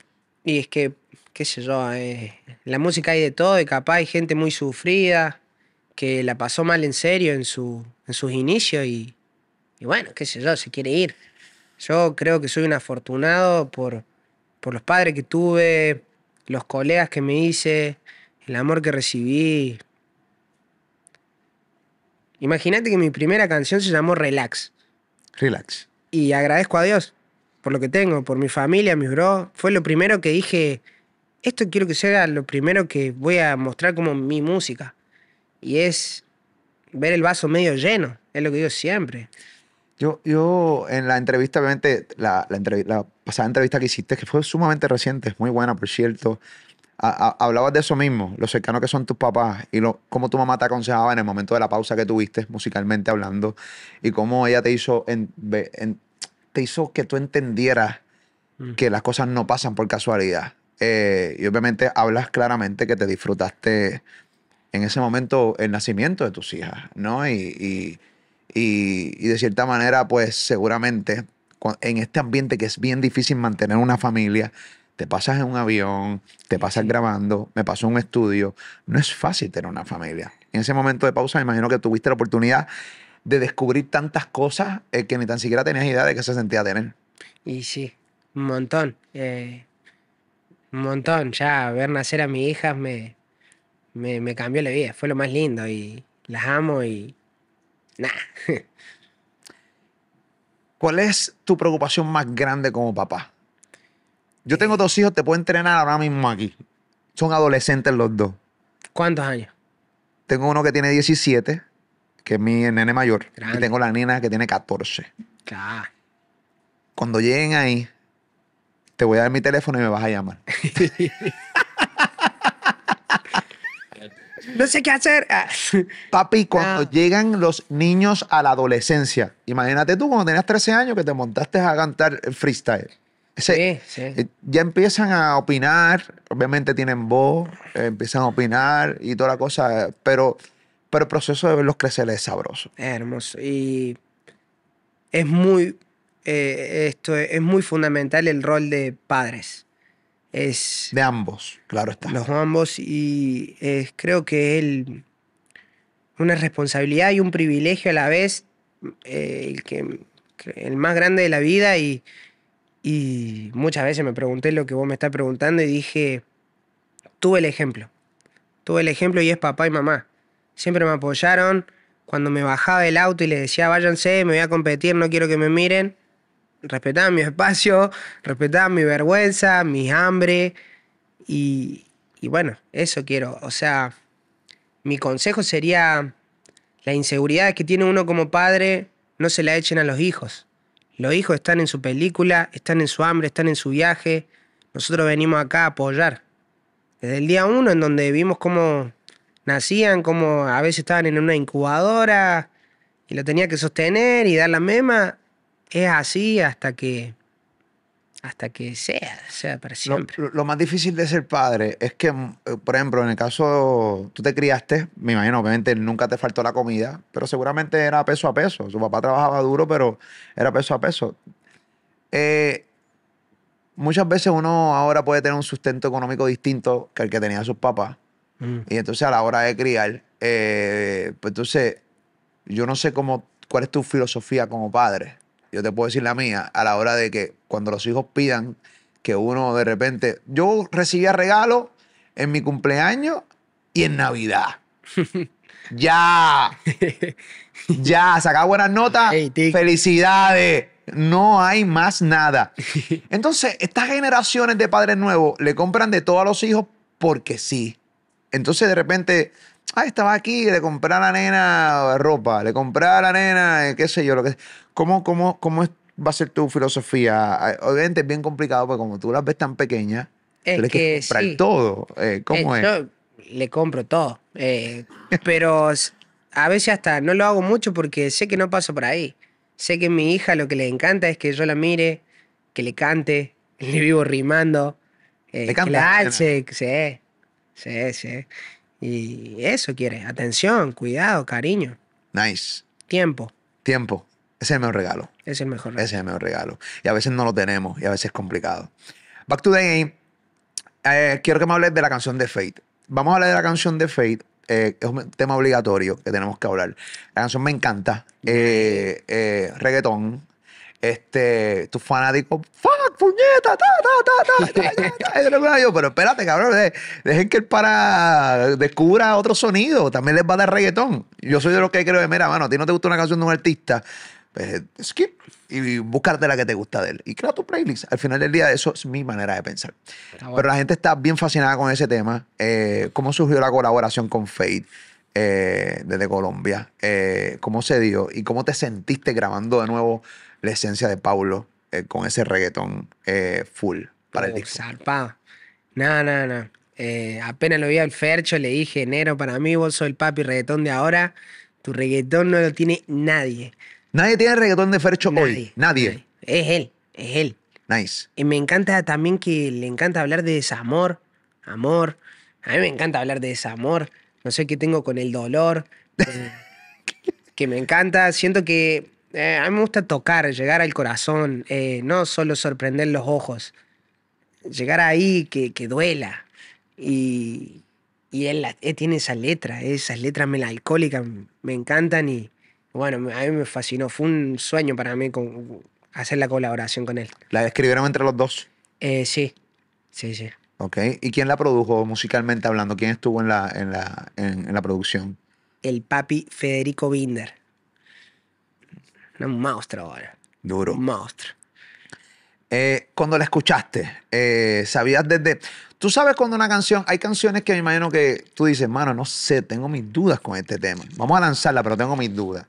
Y es que, qué sé yo, eh, la música hay de todo y capaz hay gente muy sufrida que la pasó mal en serio en, su, en sus inicios y, bueno, qué sé yo, se quiere ir. Yo creo que soy un afortunado por, por los padres que tuve, los colegas que me hice, el amor que recibí. Imagínate que mi primera canción se llamó Relax. Relax. Y agradezco a Dios por lo que tengo, por mi familia, mis bros. Fue lo primero que dije, esto quiero que sea lo primero que voy a mostrar como mi música. Y es ver el vaso medio lleno, es lo que digo siempre. Yo, yo en la entrevista, obviamente, la, la, pasada entrevista que hiciste, que fue sumamente reciente, es muy buena, por cierto, hablabas de eso mismo, lo cercano que son tus papás y lo, cómo tu mamá te aconsejaba en el momento de la pausa que tuviste, musicalmente hablando, y cómo ella te hizo en, en, te hizo que tú entendieras mm. que las cosas no pasan por casualidad? Eh, y obviamente hablas claramente que te disfrutaste en ese momento el nacimiento de tus hijas, ¿no? Y, y, y, de cierta manera, pues seguramente en este ambiente que es bien difícil mantener una familia, te pasas en un avión, te pasas grabando, me pasó un estudio, no es fácil tener una familia. En ese momento de pausa me imagino que tuviste la oportunidad de descubrir tantas cosas eh, que ni tan siquiera tenías idea de que se sentía tener. Y sí, un montón. Eh, un montón. Ya ver nacer a mis hijas me, me, me, cambió la vida. Fue lo más lindo y las amo y. nada. ¿Cuál es tu preocupación más grande como papá? Yo tengo dos hijos, te puedo entrenar ahora mismo aquí. Son adolescentes los dos. ¿Cuántos años? Tengo uno que tiene 17 que es mi nene mayor, y tengo la nena que tiene 14. Cuando lleguen ahí, te voy a dar mi teléfono y me vas a llamar. no sé qué hacer. Ah. Papi, cuando ah. llegan los niños a la adolescencia, imagínate tú cuando tenías 13 años que te montaste a cantar freestyle. sí, sí. Eh, ya empiezan a opinar, obviamente tienen voz, eh, empiezan a opinar y toda la cosa, pero pero el proceso de verlos crecer es sabroso. Es hermoso. Y es muy, eh, esto es, muy fundamental el rol de padres. Es de ambos, claro está. Los ambos y creo que es una responsabilidad y un privilegio a la vez, eh, el, que, el más grande de la vida y, y muchas veces me pregunté lo que vos me estás preguntando y dije, tuve el ejemplo, tuve el ejemplo y es papá y mamá siempre me apoyaron. Cuando me bajaba el auto y le decía, váyanse, me voy a competir, no quiero que me miren, respetaban mi espacio, respetaban mi vergüenza, mi hambre. Y, y bueno, eso quiero. O sea, mi consejo sería, la inseguridad que tiene uno como padre, no se la echen a los hijos. Los hijos están en su película, están en su hambre, están en su viaje. Nosotros venimos acá a apoyar. Desde el día uno en donde vimos cómo nacían, como a veces estaban en una incubadora y lo tenía que sostener y dar la mema. Es así hasta que hasta que sea, sea para siempre. Lo, más difícil de ser padre es que, eh, por ejemplo, en el caso, tú te criaste, me imagino, obviamente nunca te faltó la comida, pero seguramente era peso a peso. Su papá trabajaba duro, pero era peso a peso. Eh, muchas veces uno ahora puede tener un sustento económico distinto que el que tenía sus papás. Mm. Y entonces a la hora de criar, eh, pues entonces, yo no sé cómo, cuál es tu filosofía como padre. Yo te puedo decir la mía, a la hora de que cuando los hijos pidan que uno de repente, yo recibía regalo en mi cumpleaños y en Navidad. ya, ya, saca buenas notas, felicidades. No hay más nada. Entonces, estas generaciones de padres nuevos le compran de todos a los hijos porque sí. Entonces de repente, ah, estaba aquí, le comprar a la nena ropa, le compré a la nena, eh, qué sé yo, lo que ¿Cómo, cómo, cómo va a ser tu filosofía? Ah, ah, obviamente es bien complicado porque como tú las ves tan pequeña, es tienes todo. Eh, ¿Cómo eh, es? Yo le compro todo. pero a veces hasta no lo hago mucho porque sé que no paso por ahí. Sé que a mi hija lo que le encanta es que yo la mire, que le cante, le vivo rimando, eh, que la Sí, sí. Y eso quiere, atención, cuidado, cariño. Nice. Tiempo. Tiempo. Ese es el mejor regalo. Es el mejor regalo. Ese es el mejor regalo. Y a veces no lo tenemos y a veces es complicado. Back to the game. Eh, quiero que me hables de la canción de Fate. Vamos a hablar de la canción de Fate. Eh, es un tema obligatorio que tenemos que hablar. La canción me encanta. Eh, reggaetón. Este, tu fanático puñeta, ta, ta, pero espérate, cabrón, eh, dejen que él para descubra otro sonido, también les va a dar reggaetón. Yo soy de los que creo que, mira, mano, a ti no te gusta una canción de un artista, pues skip y buscarte la que te gusta de él. Y crea tu playlist. Al final del día, eso es mi manera de pensar. Pero la gente está bien fascinada con ese tema. Eh, ¿Cómo surgió la colaboración con Fade? Eh, desde Colombia, ¿cómo se dio y cómo te sentiste grabando de nuevo la esencia de Paulo eh, con ese reggaetón eh, full para el disco. Zarpado. No, no, no. Eh, apenas lo vi al Fercho, le dije, enero, para mí vos sos el papi reggaetón de ahora. Tu reggaetón no lo tiene nadie. Nadie tiene reggaetón de Fercho hoy. Nadie. nadie. Es él, es él. Nice. Y me encanta también que le encanta hablar de desamor, amor. A mí me encanta hablar de desamor. No sé qué tengo con el dolor. que me encanta. Siento que eh, a mí me gusta tocar, llegar al corazón, eh, no solo sorprender los ojos. Llegar ahí que, que duela. Y, él, eh, tiene esas letras, esas letras melancólicas me encantan y bueno, a mí me fascinó. Fue un sueño para mí hacer la colaboración con él. ¿La escribieron entre los dos? sí, sí, sí. Ok. ¿Y quién la produjo musicalmente hablando? ¿Quién estuvo en la, en la, en la producción? El papi Federico Binder. Un monstruo ahora. Duro. Un Eh, cuando la escuchaste, eh, sabías desde. Tú sabes cuando una canción. Hay canciones que me imagino que tú dices, mano, no sé, tengo mis dudas con este tema. Vamos a lanzarla, pero tengo mis dudas.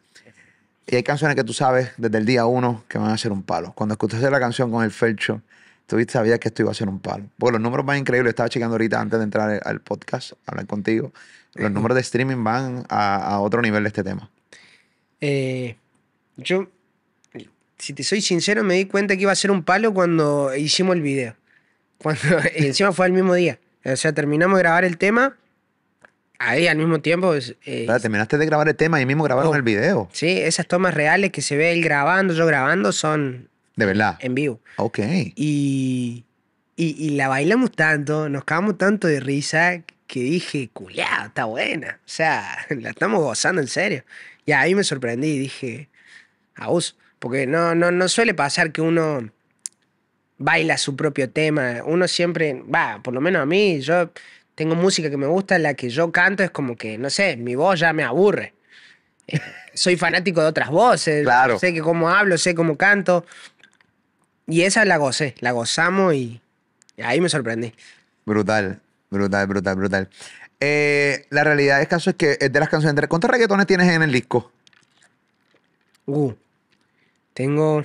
Y hay canciones que tú sabes desde el día uno que van a ser un palo. Cuando escuchaste la canción con el Felcho, tú sabías que esto iba a ser un palo. Porque los números van increíbles. Estaba checando ahorita antes de entrar al podcast, hablar contigo. Los números de streaming van a, a otro nivel de este tema. Eh, yo, si te soy sincero, me di cuenta que iba a ser un palo cuando hicimos el video. Cuando, encima fue el mismo día. O sea, terminamos de grabar el tema. Ahí al mismo tiempo. terminaste de grabar el tema y mismo grabamos oh. el video. Sí, esas tomas reales que se ve él grabando, yo grabando, son. De verdad. En vivo. Ok. Y, y, y la bailamos tanto, nos cagamos tanto de risa que dije, culiado, está buena. O sea, la estamos gozando en serio. Y ahí me sorprendí y dije, a vos. Porque no, no, suele pasar que uno baila su propio tema. Uno siempre, va, por lo menos a mí, yo tengo música que me gusta, la que yo canto es como que, no sé, mi voz ya me aburre. Eh, soy fanático de otras voces, sé que cómo hablo, sé cómo canto. Y esa la gocé, la gozamos y ahí me sorprendí. Brutal, brutal, brutal, brutal. Eh, la realidad es caso es que es eh, de las canciones. De... ¿Cuántos reggaetones tienes en el disco? Uh, tengo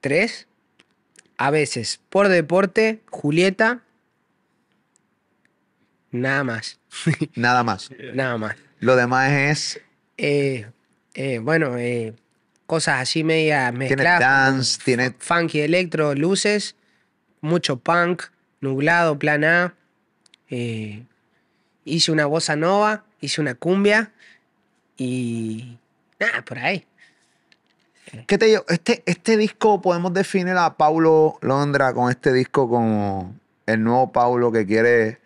tres. A veces por deporte, Julieta. Nada más. Nada más. Nada más. Lo demás es. Eh, eh, bueno, eh, cosas así media mezcladas. Tiene dance, tiene. Funky electro, luces, mucho punk, nublado, plan A. hice una bossa nova, hice una cumbia y. Nada, por ahí. ¿Qué te digo? Este, este disco podemos definir a Paulo Londra con este disco con el nuevo Paulo que quiere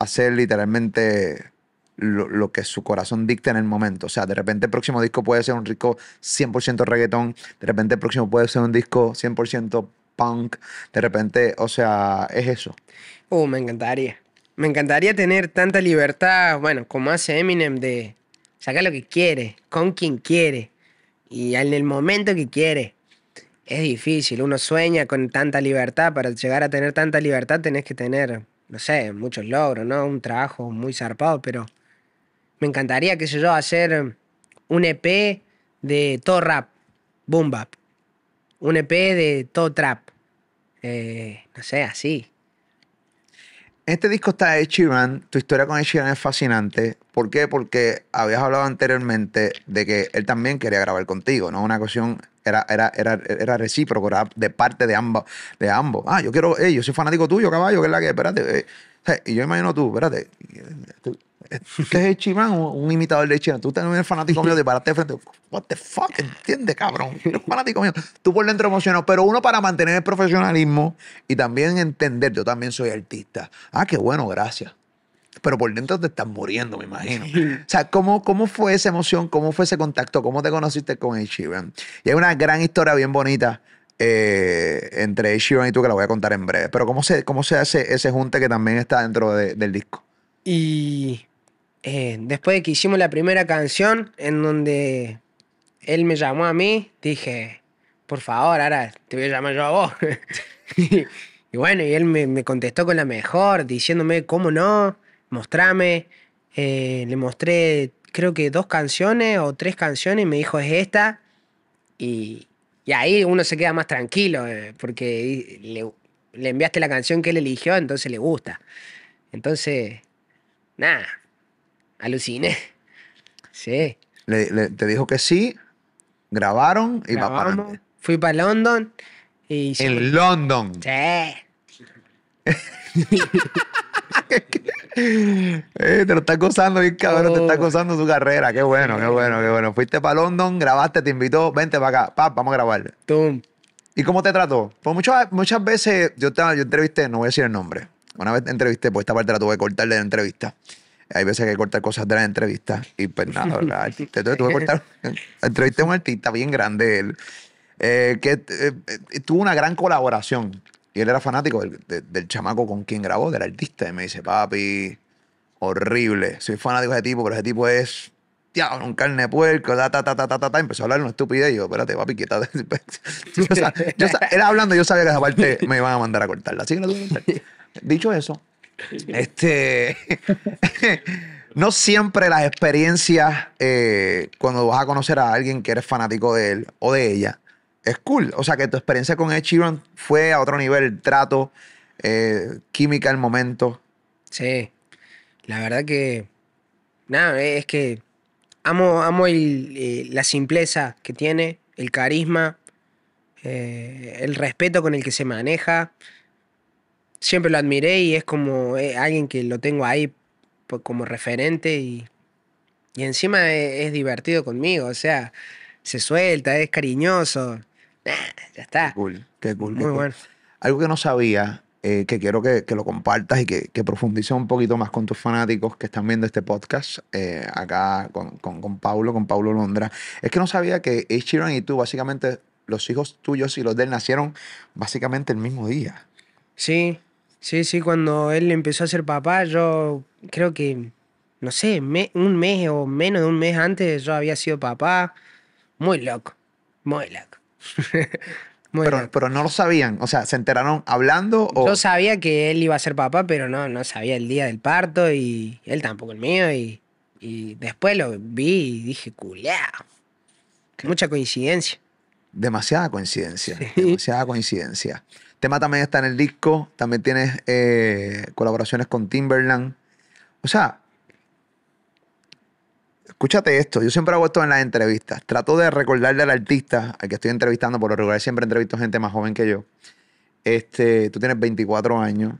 hacer literalmente lo, que su corazón dicta en el momento. O sea, de repente el próximo disco puede ser un rico 100% reggaetón, de repente el próximo puede ser un disco 100% punk, de repente, o sea, es eso. oh me encantaría. Me encantaría tener tanta libertad, bueno, como hace Eminem de sacar lo que quiere, con quien quiere y en el momento que quiere. Es difícil, uno sueña con tanta libertad, para llegar a tener tanta libertad tenés que tener, no sé, muchos logros, ¿no? Un trabajo muy zarpado, pero me encantaría, qué sé yo, hacer un EP de todo rap, boom bap, un EP de todo trap, eh, no sé, así. Este disco está de Sheeran. Tu historia con Sheeran es fascinante. ¿Por qué? Porque habías hablado anteriormente de que él también quería grabar contigo, ¿no? Una cuestión era, era, era, era recíproco, era de parte de ambos. De ambos. Ah, yo quiero, hey, yo soy fanático tuyo, caballo, que es la que, espérate. Y yo imagino tú, espérate, eh, ¿qué es el Chimán, un, imitador de Chimán. Tú también eres fanático mío, de paraste de frente. What the fuck, ¿entiendes, cabrón? Eres fanático mío. Tú por dentro emocionado, pero uno para mantener el profesionalismo y también entender, yo también soy artista. Ah, qué bueno, gracias pero por dentro te estás muriendo, me imagino. O sea, ¿cómo, ¿cómo fue esa emoción? ¿Cómo fue ese contacto? ¿Cómo te conociste con Ed Y hay una gran historia bien bonita eh, entre Ed y tú que la voy a contar en breve. Pero ¿cómo se, cómo se hace ese junte que también está dentro del disco? Y eh, después de que hicimos la primera canción, en donde él me llamó a mí, dije, por favor, ahora te voy a llamar yo a vos. y, bueno, y él me, contestó con la mejor, diciéndome, ¿cómo no? mostrame. Eh, le mostré, creo que dos canciones o tres canciones, y me dijo, es esta. Y, ahí uno se queda más tranquilo, eh, porque le, enviaste la canción que él eligió, entonces le gusta. Entonces, nada, aluciné. Sí. Le, te dijo que sí, grabaron y va para Fui para London. Y en London. Sí. Eh, te lo estás gozando bien, cabrón. Te está oh. gozando tu carrera. Qué bueno, qué bueno, qué bueno. Fuiste para London, grabaste, te invitó. Vente para acá. vamos a grabar. ¿Y cómo te trató? Pues muchas, muchas veces yo, te, yo entrevisté, no voy a decir el nombre. Una vez te entrevisté, pues esta parte la tuve que cortar de la entrevista. Hay veces que hay que cortar cosas de la entrevista. Y pues nada, Entrevisté a un artista bien grande él. Eh, que eh, tuvo una gran colaboración y él era fanático del, chamaco con quien grabó, del artista. Y me dice, papi, horrible. Soy fanático de ese tipo, pero ese tipo es, un carne de puerco, ta, ta, ta, ta, ta, ta, Empezó a hablar una estupidez. Y yo, espérate, papi, quítate. yo él hablando, yo sabía que esa parte me iban a mandar a cortarla. Así que no Dicho eso, este, no siempre las experiencias, eh, cuando vas a conocer a alguien que eres fanático de él o de ella, es cool. O sea, que tu experiencia con Ed Sheeran fue a otro nivel, trato, eh, química el momento. Sí, la verdad que, nada, eh, es que amo, amo eh, la simpleza que tiene, el carisma, el respeto con el que se maneja. Siempre lo admiré y es como alguien que lo tengo ahí como referente y, y encima es divertido conmigo, o sea, se suelta, es cariñoso ya está. cool. Qué cool. Algo que no sabía, eh, que quiero que, que, lo compartas y que, que profundices un poquito más con tus fanáticos que están viendo este podcast eh, acá con, con, con, Paulo con Pablo Londra. Es que no sabía que H-Chiron y tú, básicamente, los hijos tuyos y los de él nacieron básicamente el mismo día. Sí, sí, sí. Cuando él empezó a ser papá, yo creo que, no sé, un mes o menos de un mes antes yo había sido papá. Muy loco, muy loco. pero, no lo sabían, o sea, se enteraron hablando o... Yo sabía que él iba a ser papá, pero no, no sabía el día del parto y él tampoco el mío y, después lo vi y dije, culea, mucha coincidencia. Demasiada coincidencia, demasiada coincidencia. tema también está en el disco, también tienes eh, colaboraciones con Timberland. O sea, Escúchate esto, yo siempre hago esto en las entrevistas. Trato de recordarle al artista al que estoy entrevistando, por lo regular siempre entrevisto gente más joven que yo. Este, tú tienes 24 años,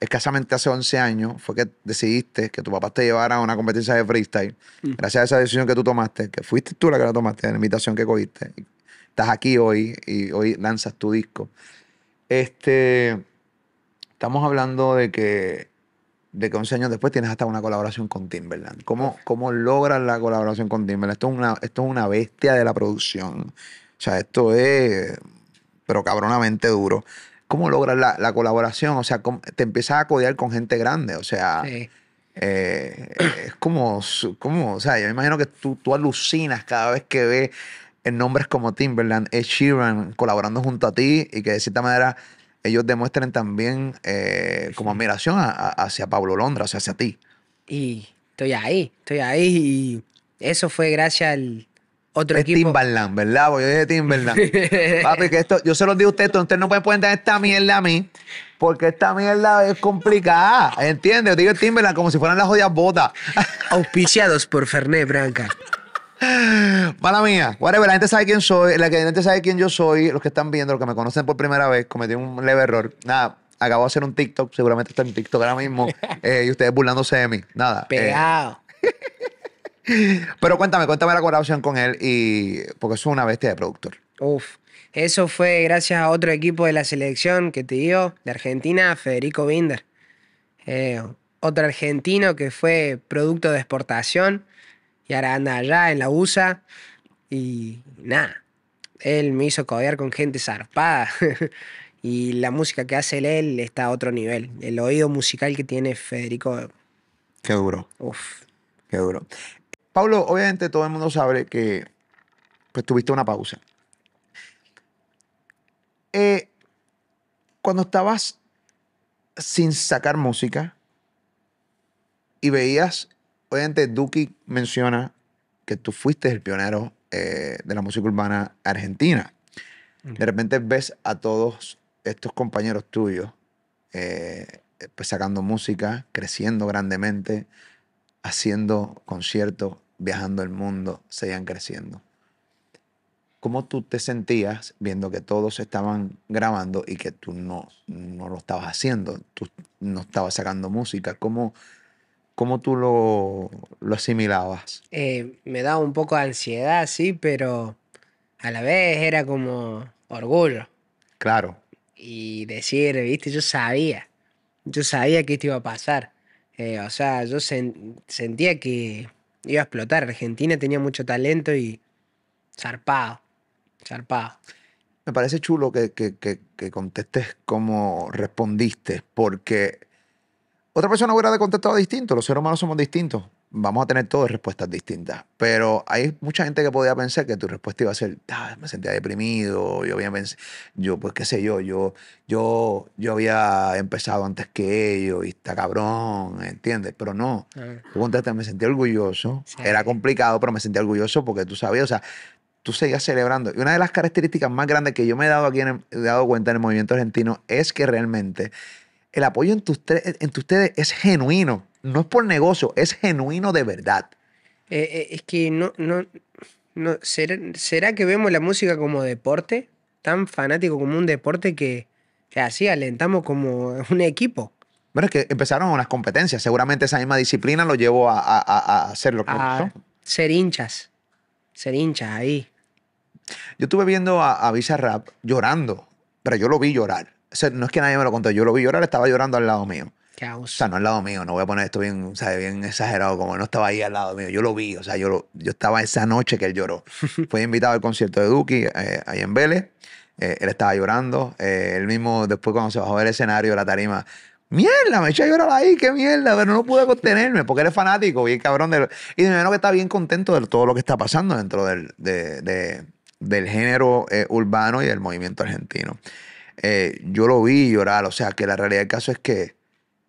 escasamente hace 11 años fue que decidiste que tu papá te llevara a una competencia de freestyle. Mm. Gracias a esa decisión que tú tomaste, que fuiste tú la que la tomaste, la invitación que cogiste. Estás aquí hoy y hoy lanzas tu disco. Este, estamos hablando de que de que 11 años después tienes hasta una colaboración con Timberland. ¿Cómo, cómo logras la colaboración con Timberland? Esto es, una, esto una bestia de la producción. O sea, esto es, pero cabronamente duro. ¿Cómo logras la, colaboración? O sea, te empiezas a codear con gente grande. O sea, eh, eh, es como, como, o sea, yo me imagino que tú, tú alucinas cada vez que ves en nombres como Timberland, Ed Sheeran colaborando junto a ti y que de cierta manera ellos demuestren también eh, como admiración hacia Pablo Londra, o sea, hacia ti. Y estoy ahí, estoy ahí y eso fue gracias al otro es equipo. Timbaland, ¿verdad? Porque yo dije Timberland. Papi, que esto, yo se los digo a ustedes, ustedes no pueden dar esta mierda a mí, porque esta mierda es complicada, ¿entiendes? Yo digo Timberland como si fueran las jodidas botas. Auspiciados por Ferné Branca. Mala mía, whatever, la gente sabe quién soy, la gente sabe quién yo soy, los que están viendo, los que me conocen por primera vez, cometí un leve error. Nada, acabo de hacer un TikTok, seguramente está en TikTok ahora mismo, eh, y ustedes burlándose de mí. Nada. Eh. Pegado. Pero cuéntame, cuéntame la colaboración con él, y porque es una bestia de productor. Uf, eso fue gracias a otro equipo de la selección que te dio de Argentina, Federico Binder. Eh, otro argentino que fue producto de exportación y ahora anda allá en la USA. Y nada, él me hizo codear con gente zarpada. y la música que hace él está a otro nivel. El oído musical que tiene Federico. Qué duro. Uf. Qué duro. Pablo, obviamente todo el mundo sabe que pues, tuviste una pausa. Eh, cuando estabas sin sacar música y veías obviamente Duki menciona que tú fuiste el pionero eh, de la música urbana argentina. Mm. De repente ves a todos estos compañeros tuyos eh, pues sacando música, creciendo grandemente, haciendo conciertos, viajando el mundo, seguían creciendo. ¿Cómo tú te sentías viendo que todos estaban grabando y que tú no, no lo estabas haciendo? Tú no estabas sacando música. ¿Cómo, ¿Cómo tú lo, lo asimilabas? Eh, me daba un poco de ansiedad, sí, pero a la vez era como orgullo. Claro. Y decir, viste, yo sabía, yo sabía que esto iba a pasar. Eh, o sea, yo sentía que iba a explotar. Argentina tenía mucho talento y zarpado, zarpado. Me parece chulo que, que, contestes cómo respondiste, porque otra persona hubiera contestado distinto. Los seres humanos somos distintos. Vamos a tener todas respuestas distintas. Pero hay mucha gente que podía pensar que tu respuesta iba a ser, ah, me sentía deprimido, yo había yo, pues qué sé yo, yo, yo, yo había empezado antes que ellos y está cabrón, ¿entiendes? Pero no. Tú contestas, me sentía orgulloso. Era complicado, pero me sentía orgulloso porque tú sabías, o sea, tú seguías celebrando. Y una de las características más grandes que yo me he dado aquí, en he dado cuenta en el movimiento argentino, es que realmente el apoyo en, ustedes es genuino. No es por negocio, es genuino de verdad. Eh, eh, es que no, ¿será, que vemos la música como deporte? Tan fanático como un deporte que, así alentamos como un equipo. Bueno, es que empezaron unas competencias. Seguramente esa misma disciplina lo llevó a, a, a lo que Ser hinchas. Ser hinchas ahí. Yo estuve viendo a, a Visa Rap llorando, pero yo lo vi llorar no es que nadie me lo contó, yo lo vi llorar, estaba llorando al lado mío. O sea, no al lado mío, no voy a poner esto bien, sea bien exagerado, como no estaba ahí al lado mío. Yo lo vi, o sea, yo, lo, yo estaba esa noche que él lloró. fui invitado al concierto de Duki, eh, ahí en Vélez. Eh, él estaba llorando. Eh, él mismo, después cuando se bajó del escenario de la tarima, mierda, me eché a llorar ahí, qué mierda, pero no pude contenerme porque eres fanático, bien cabrón. Y de menos que está bien contento de todo lo que está pasando dentro del, de, de, del género urbano y del movimiento argentino. Eh, yo lo vi llorar. O sea, que la realidad del caso es que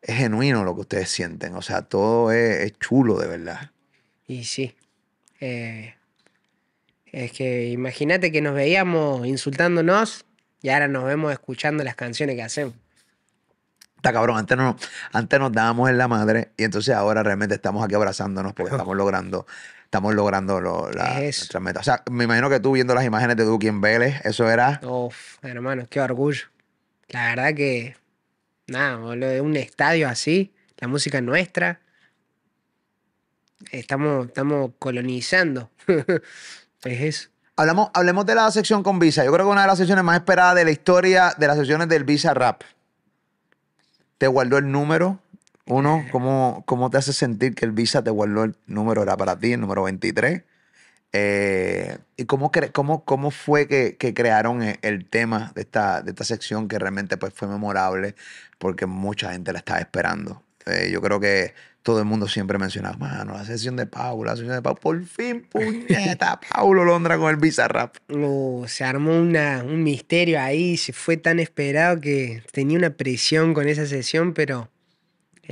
es genuino lo que ustedes sienten. O sea, todo es, chulo de verdad. Y sí. Eh, es que imagínate que nos veíamos insultándonos y ahora nos vemos escuchando las canciones que hacemos. Está cabrón, antes, no, antes nos dábamos en la madre y entonces ahora realmente estamos aquí abrazándonos porque estamos logrando estamos logrando lo, la, O sea, me imagino que tú viendo las imágenes de Duki en Vélez, eso era... Uf, hermano, qué orgullo. La verdad que, nada, de un estadio así, la música nuestra, estamos, estamos colonizando. es eso. Hablamos, hablemos de la sección con Visa. Yo creo que una de las secciones más esperadas de la historia de las sesiones del Visa Rap. Te guardó el número, uno, ¿cómo, ¿cómo te hace sentir que el Visa te guardó el número? Era para ti, el número 23. Eh, ¿Y cómo, cómo, cómo fue que, crearon e-, el, tema de esta, de esta sección que realmente pues, fue memorable porque mucha gente la estaba esperando? Eh, yo creo que todo el mundo siempre mencionaba, mano, la sesión de Paulo, la sesión de Paulo, por fin, puñeta, Paulo Londra con el Rap. No, se armó una, un misterio ahí, se fue tan esperado que tenía una presión con esa sesión, pero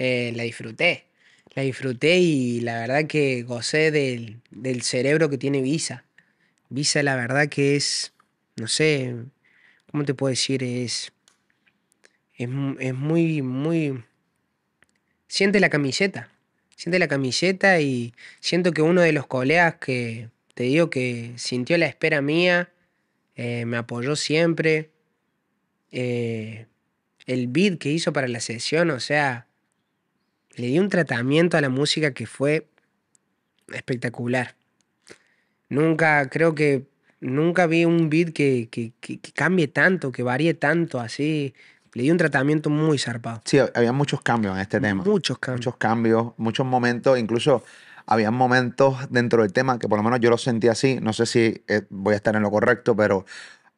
eh, la disfruté. La disfruté y la verdad que gocé del, cerebro que tiene Visa. Visa la verdad que es, no sé, ¿cómo te puedo decir? Es, es, muy, muy... Siente la camiseta, siente la camiseta y siento que uno de los colegas que te digo que sintió la espera mía, eh, me apoyó siempre. Eh, el beat que hizo para la sesión, o sea, le di un tratamiento a la música que fue espectacular. Nunca, creo que nunca vi un beat que, que, cambie tanto, que varíe tanto así. Le di un tratamiento muy zarpado. Sí, había muchos cambios en este tema. Muchos cambios. Muchos cambios, muchos momentos, incluso había momentos dentro del tema que por lo menos yo lo sentí así. No sé si eh, voy a estar en lo correcto, pero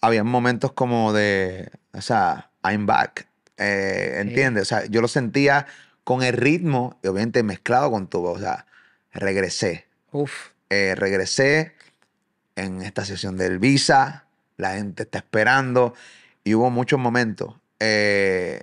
había momentos como de, o sea, I'm back. Eh, ¿Entiendes? O sea, yo lo sentía con el ritmo, y obviamente mezclado con tu O sea, regresé. Eh, regresé en esta sesión del visa, la gente está esperando y hubo muchos momentos. Eh,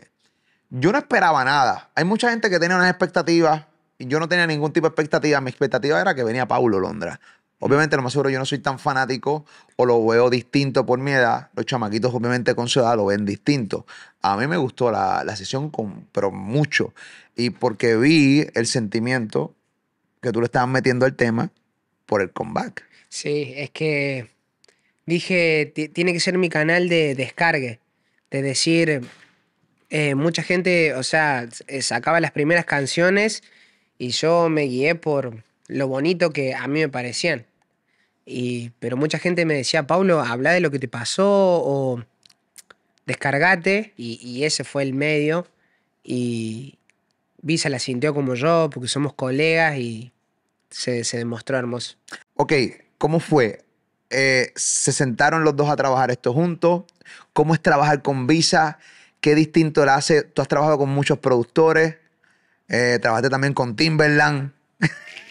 yo no esperaba nada. Hay mucha gente que tenía unas expectativas y yo no tenía ningún tipo de expectativa. Mi expectativa era que venía Paulo Londra. Obviamente, lo más seguro, yo no soy tan fanático o lo veo distinto por mi edad. Los chamaquitos, obviamente, con su edad lo ven distinto. A mí me gustó la, sesión, con, pero mucho. Y porque vi el sentimiento que tú le estabas metiendo al tema por el comeback. Sí, es que dije, tiene que ser mi canal de descargue. De decir, eh, mucha gente, o sea, eh, sacaba las primeras canciones y yo me guié por lo bonito que a mí me parecían pero mucha gente me decía, Pablo, habla de lo que te pasó o descargate. Y, ese fue el medio. Y Visa la sintió como yo, porque somos colegas y se, se demostró hermoso. Ok, ¿cómo fue? Eh, ¿Se sentaron los dos a trabajar esto juntos? ¿Cómo es trabajar con Visa? ¿Qué distinto la hace? Tú has trabajado con muchos productores, eh, trabajaste también con Timberland.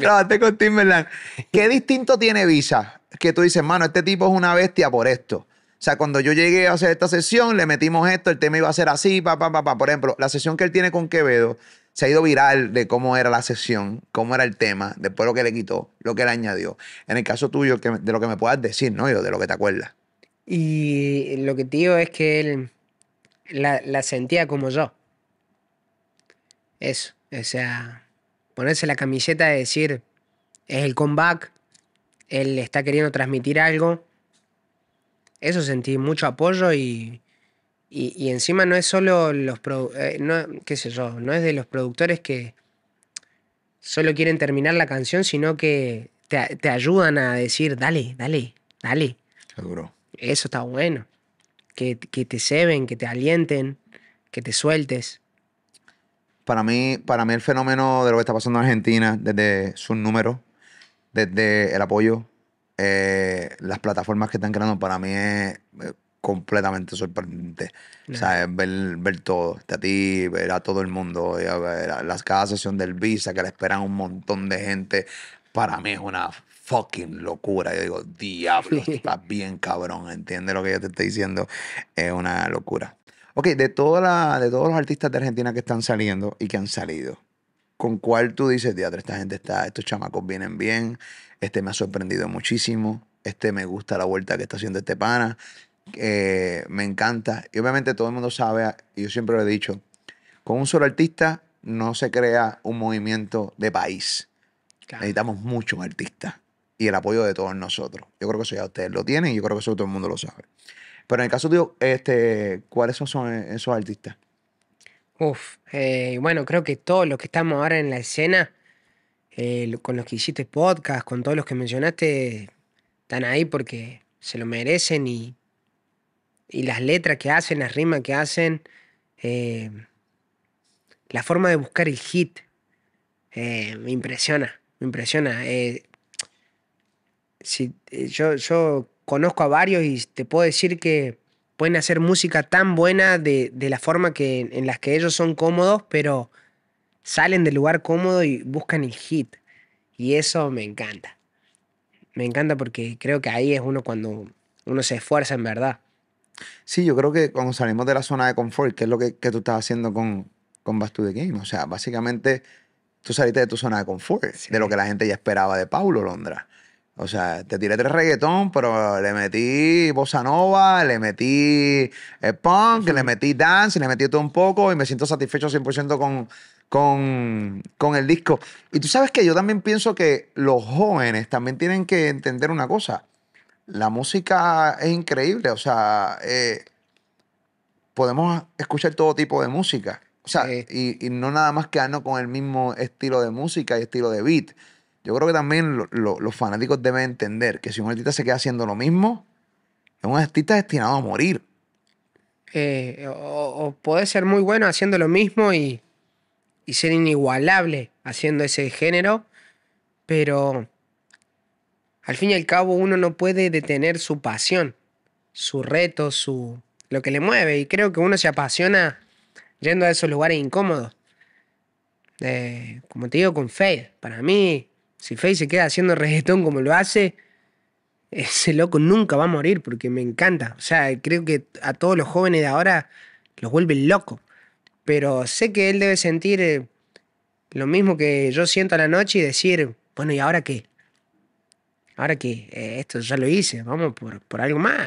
Trabajaste con Timberland. ¿Qué distinto tiene Visa? Que tú dices, mano, este tipo es una bestia por esto. O sea, cuando yo llegué a hacer esta sesión, le metimos esto, el tema iba a ser así, papá, papá, pa, Por ejemplo, la sesión que él tiene con Quevedo se ha ido viral de cómo era la sesión, cómo era el tema, después lo que le quitó, lo que le añadió. En el caso tuyo, de lo que me puedas decir, ¿no? Yo, de lo que te acuerdas. Y lo que tío digo es que él la sentía como yo. Eso. O sea, ponerse la camiseta de decir, es el comeback, él está queriendo transmitir algo. Eso sentí mucho apoyo y, encima no es solo los, eh, no, qué no es de los productores que solo quieren terminar la canción, sino que te, ayudan a decir, dale, dale, dale. Seguro. Eso está bueno. Que, que te ceben, que te alienten, que te sueltes. Para mí, para mí el fenómeno de lo que está pasando en Argentina, desde sus números, desde el apoyo, eh, las plataformas que están creando, para mí es eh, completamente sorprendente. O sea, ver, ver todo, este a ti, ver a todo el mundo, las, cada sesión del Visa que le esperan un montón de gente, para mí es una fucking locura. Yo digo, diablo, estás bien cabrón, ¿entiendes lo que yo te estoy diciendo? Es una locura. Ok, de, toda la, de todos los artistas de Argentina que están saliendo y que han salido, ¿con cuál tú dices, teatro, esta gente está, estos chamacos vienen bien, este me ha sorprendido muchísimo, este me gusta la vuelta que está haciendo este pana, eh, me encanta. Y obviamente todo el mundo sabe, y yo siempre lo he dicho, con un solo artista no se crea un movimiento de país. Necesitamos Necesitamos un artista y el apoyo de todos nosotros. Yo creo que eso ya ustedes lo tienen y yo creo que eso todo el mundo lo sabe. Pero en el caso tuyo, este, ¿cuáles son, esos artistas? Uf, eh, bueno, creo que todos los que estamos ahora en la escena, eh, con los que hiciste podcast, con todos los que mencionaste, están ahí porque se lo merecen y, y las letras que hacen, las rimas que hacen, eh, la forma de buscar el hit, me impresiona, me impresiona. Si, yo, yo conozco a varios y te puedo decir que pueden hacer música tan buena de, la forma que, en las que ellos son cómodos, pero salen del lugar cómodo y buscan el hit. Y eso me encanta. Me encanta porque creo que ahí es uno cuando uno se esfuerza en verdad. Sí, yo creo que cuando salimos de la zona de confort, que es lo que, tú estás haciendo con, con de Game, o sea, básicamente tú saliste de tu zona de confort, de lo que la gente ya esperaba de Paulo Londra. O sea, te tiré tres reggaetón, pero le metí bossa nova, le metí eh, punk, le metí dance, le metí todo un poco y me siento satisfecho 100% con, con, el disco. Y tú sabes que yo también pienso que los jóvenes también tienen que entender una cosa. La música es increíble, o sea, eh, podemos escuchar todo tipo de música. O sea, y, y no nada más quedarnos con el mismo estilo de música y estilo de beat. Yo creo que también los fanáticos deben entender que si un artista se queda haciendo lo mismo, es un artista destinado a morir. Eh, o, puede ser muy bueno haciendo lo mismo y, ser inigualable haciendo ese género, pero al fin y al cabo uno no puede detener su pasión, su reto, su lo que le mueve. Y creo que uno se apasiona yendo a esos lugares incómodos. Eh, como te digo, con fe. Para mí, si Faye se queda haciendo reggaetón como lo hace, ese loco nunca va a morir porque me encanta. O sea, creo que a todos los jóvenes de ahora los vuelve loco. Pero sé que él debe sentir eh, lo mismo que yo siento a la noche y decir, bueno, ¿y ahora qué? Ahora qué? Eh, esto ya lo hice, vamos por, por algo más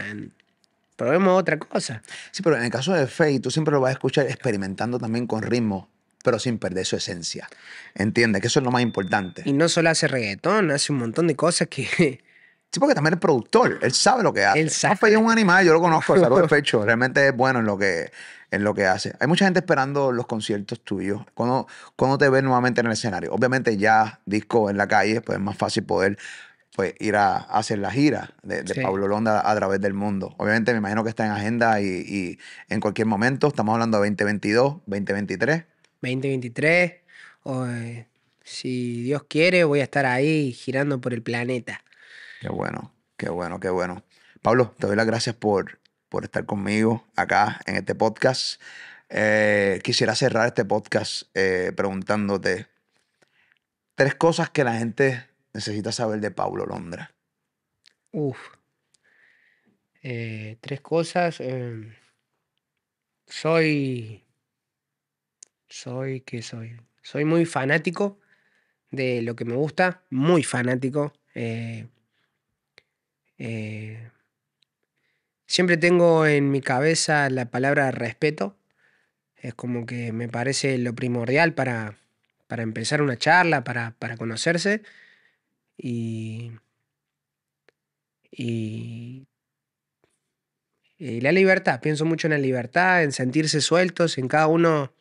probemos otra cosa. Sí, pero en el caso de Faye, tú siempre lo vas a escuchar experimentando también con ritmo pero sin perder su esencia. ¿Entiendes? Que eso es lo más importante. Y no solo hace reggaetón, hace un montón de cosas que... Sí, porque también es productor, él sabe lo que hace. Él sabe. es un animal, yo lo conozco, salud de pecho, realmente es bueno en lo, que, en lo que hace. Hay mucha gente esperando los conciertos tuyos. ¿Cuándo cuando te ves nuevamente en el escenario, obviamente ya disco en la calle, pues es más fácil poder pues, ir a, hacer la gira de, Pablo Londa a través del mundo. Obviamente me imagino que está en agenda y, y en cualquier momento, estamos hablando de 2022, 2023. 2023. O, eh, si Dios quiere, voy a estar ahí girando por el planeta. Qué bueno, qué bueno, qué bueno. Pablo, te doy las gracias por, por estar conmigo acá en este podcast. Eh, quisiera cerrar este podcast eh, preguntándote tres cosas que la gente necesita saber de Pablo Londra. Uf. tres cosas. soy soy, ¿qué soy? Soy muy fanático de lo que me gusta, muy fanático. Eh, eh, siempre tengo en mi cabeza la palabra respeto. Es como que me parece lo primordial para, para empezar una charla, para, para conocerse. Y, y, y la libertad, pienso mucho en la libertad, en sentirse sueltos, en cada uno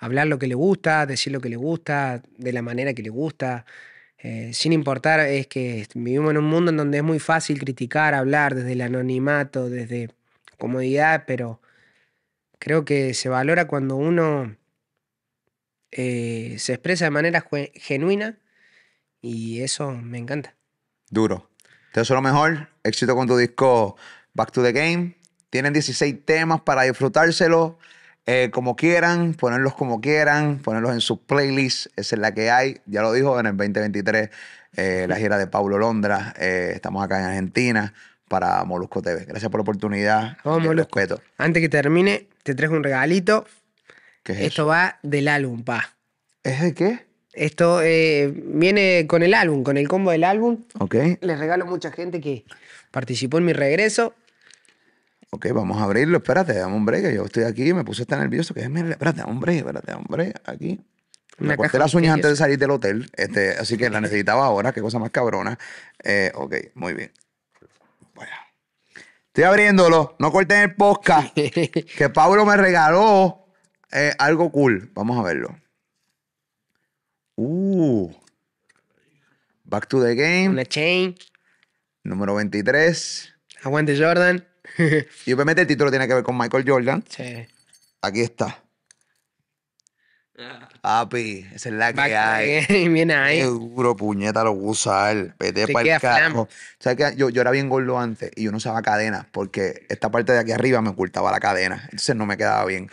hablar lo que le gusta, decir lo que le gusta, de la manera que le gusta. Eh, sin importar, es que vivimos en un mundo en donde es muy fácil criticar, hablar desde el anonimato, desde comodidad, pero creo que se valora cuando uno eh, se expresa de manera genuina y eso me encanta. Duro. Te deseo lo mejor. Éxito con tu disco Back to the Game. Tienen 16 temas para disfrutárselo. Eh, como quieran, ponerlos como quieran, ponerlos en su playlist, esa es la que hay. Ya lo dijo en el 2023, eh, la gira de Pablo Londra. Eh, estamos acá en Argentina para Molusco TV. Gracias por la oportunidad. Oh, Molusco. Antes que termine, te traigo un regalito. ¿Qué es Esto va del álbum, pa. ¿Es de qué? Esto viene con el álbum, con el combo del álbum. Ok. Les regalo a mucha gente que participó en mi regreso. Ok, vamos a abrirlo, espérate, dame un break. Yo estoy aquí, y me puse tan nervioso que espérate, dame un break, espérate, dame aquí. Me corté las uñas antes de salir del hotel, este, así que la necesitaba ahora, qué cosa más cabrona. Eh, ok, muy bien. Estoy abriéndolo, no corten el podcast, que Pablo me regaló eh, algo cool. Vamos a verlo. Uh. Back to the game. Una Número 23. Aguante Jordan. y obviamente el título tiene que ver con Michael Jordan. Sí. Aquí está. Ah. Api, esa es la que hay. bien, ahí. Qué duro, puñeta, lo él. Vete para el carajo. ¿Sabes que yo, yo, era bien gordo antes y yo no usaba cadena, porque esta parte de aquí arriba me ocultaba la cadena. Entonces no me quedaba bien.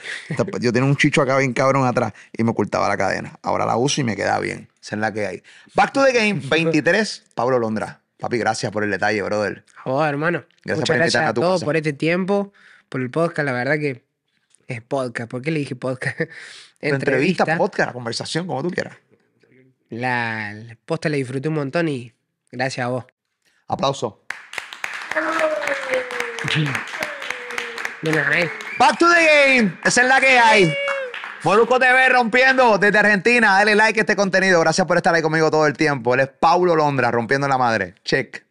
yo tenía un chicho acá bien cabrón atrás y me ocultaba la cadena. Ahora la uso y me queda bien. Esa es la que hay. Back to the Game 23, Pablo Londra. Papi, gracias por el detalle, brother. vos, hermano. Muchas gracias a, todos por este tiempo, por el podcast. La verdad que es podcast. ¿Por qué le dije podcast? entrevista, entrevista, podcast, conversación, como tú quieras. La, la posta la disfruté un montón y gracias a vos. Aplauso. Back to the game. Esa es la que hay. Molusco TV rompiendo desde Argentina. Dale like a este contenido. Gracias por estar ahí conmigo todo el tiempo. Él es Paulo Londra, rompiendo la madre. Check.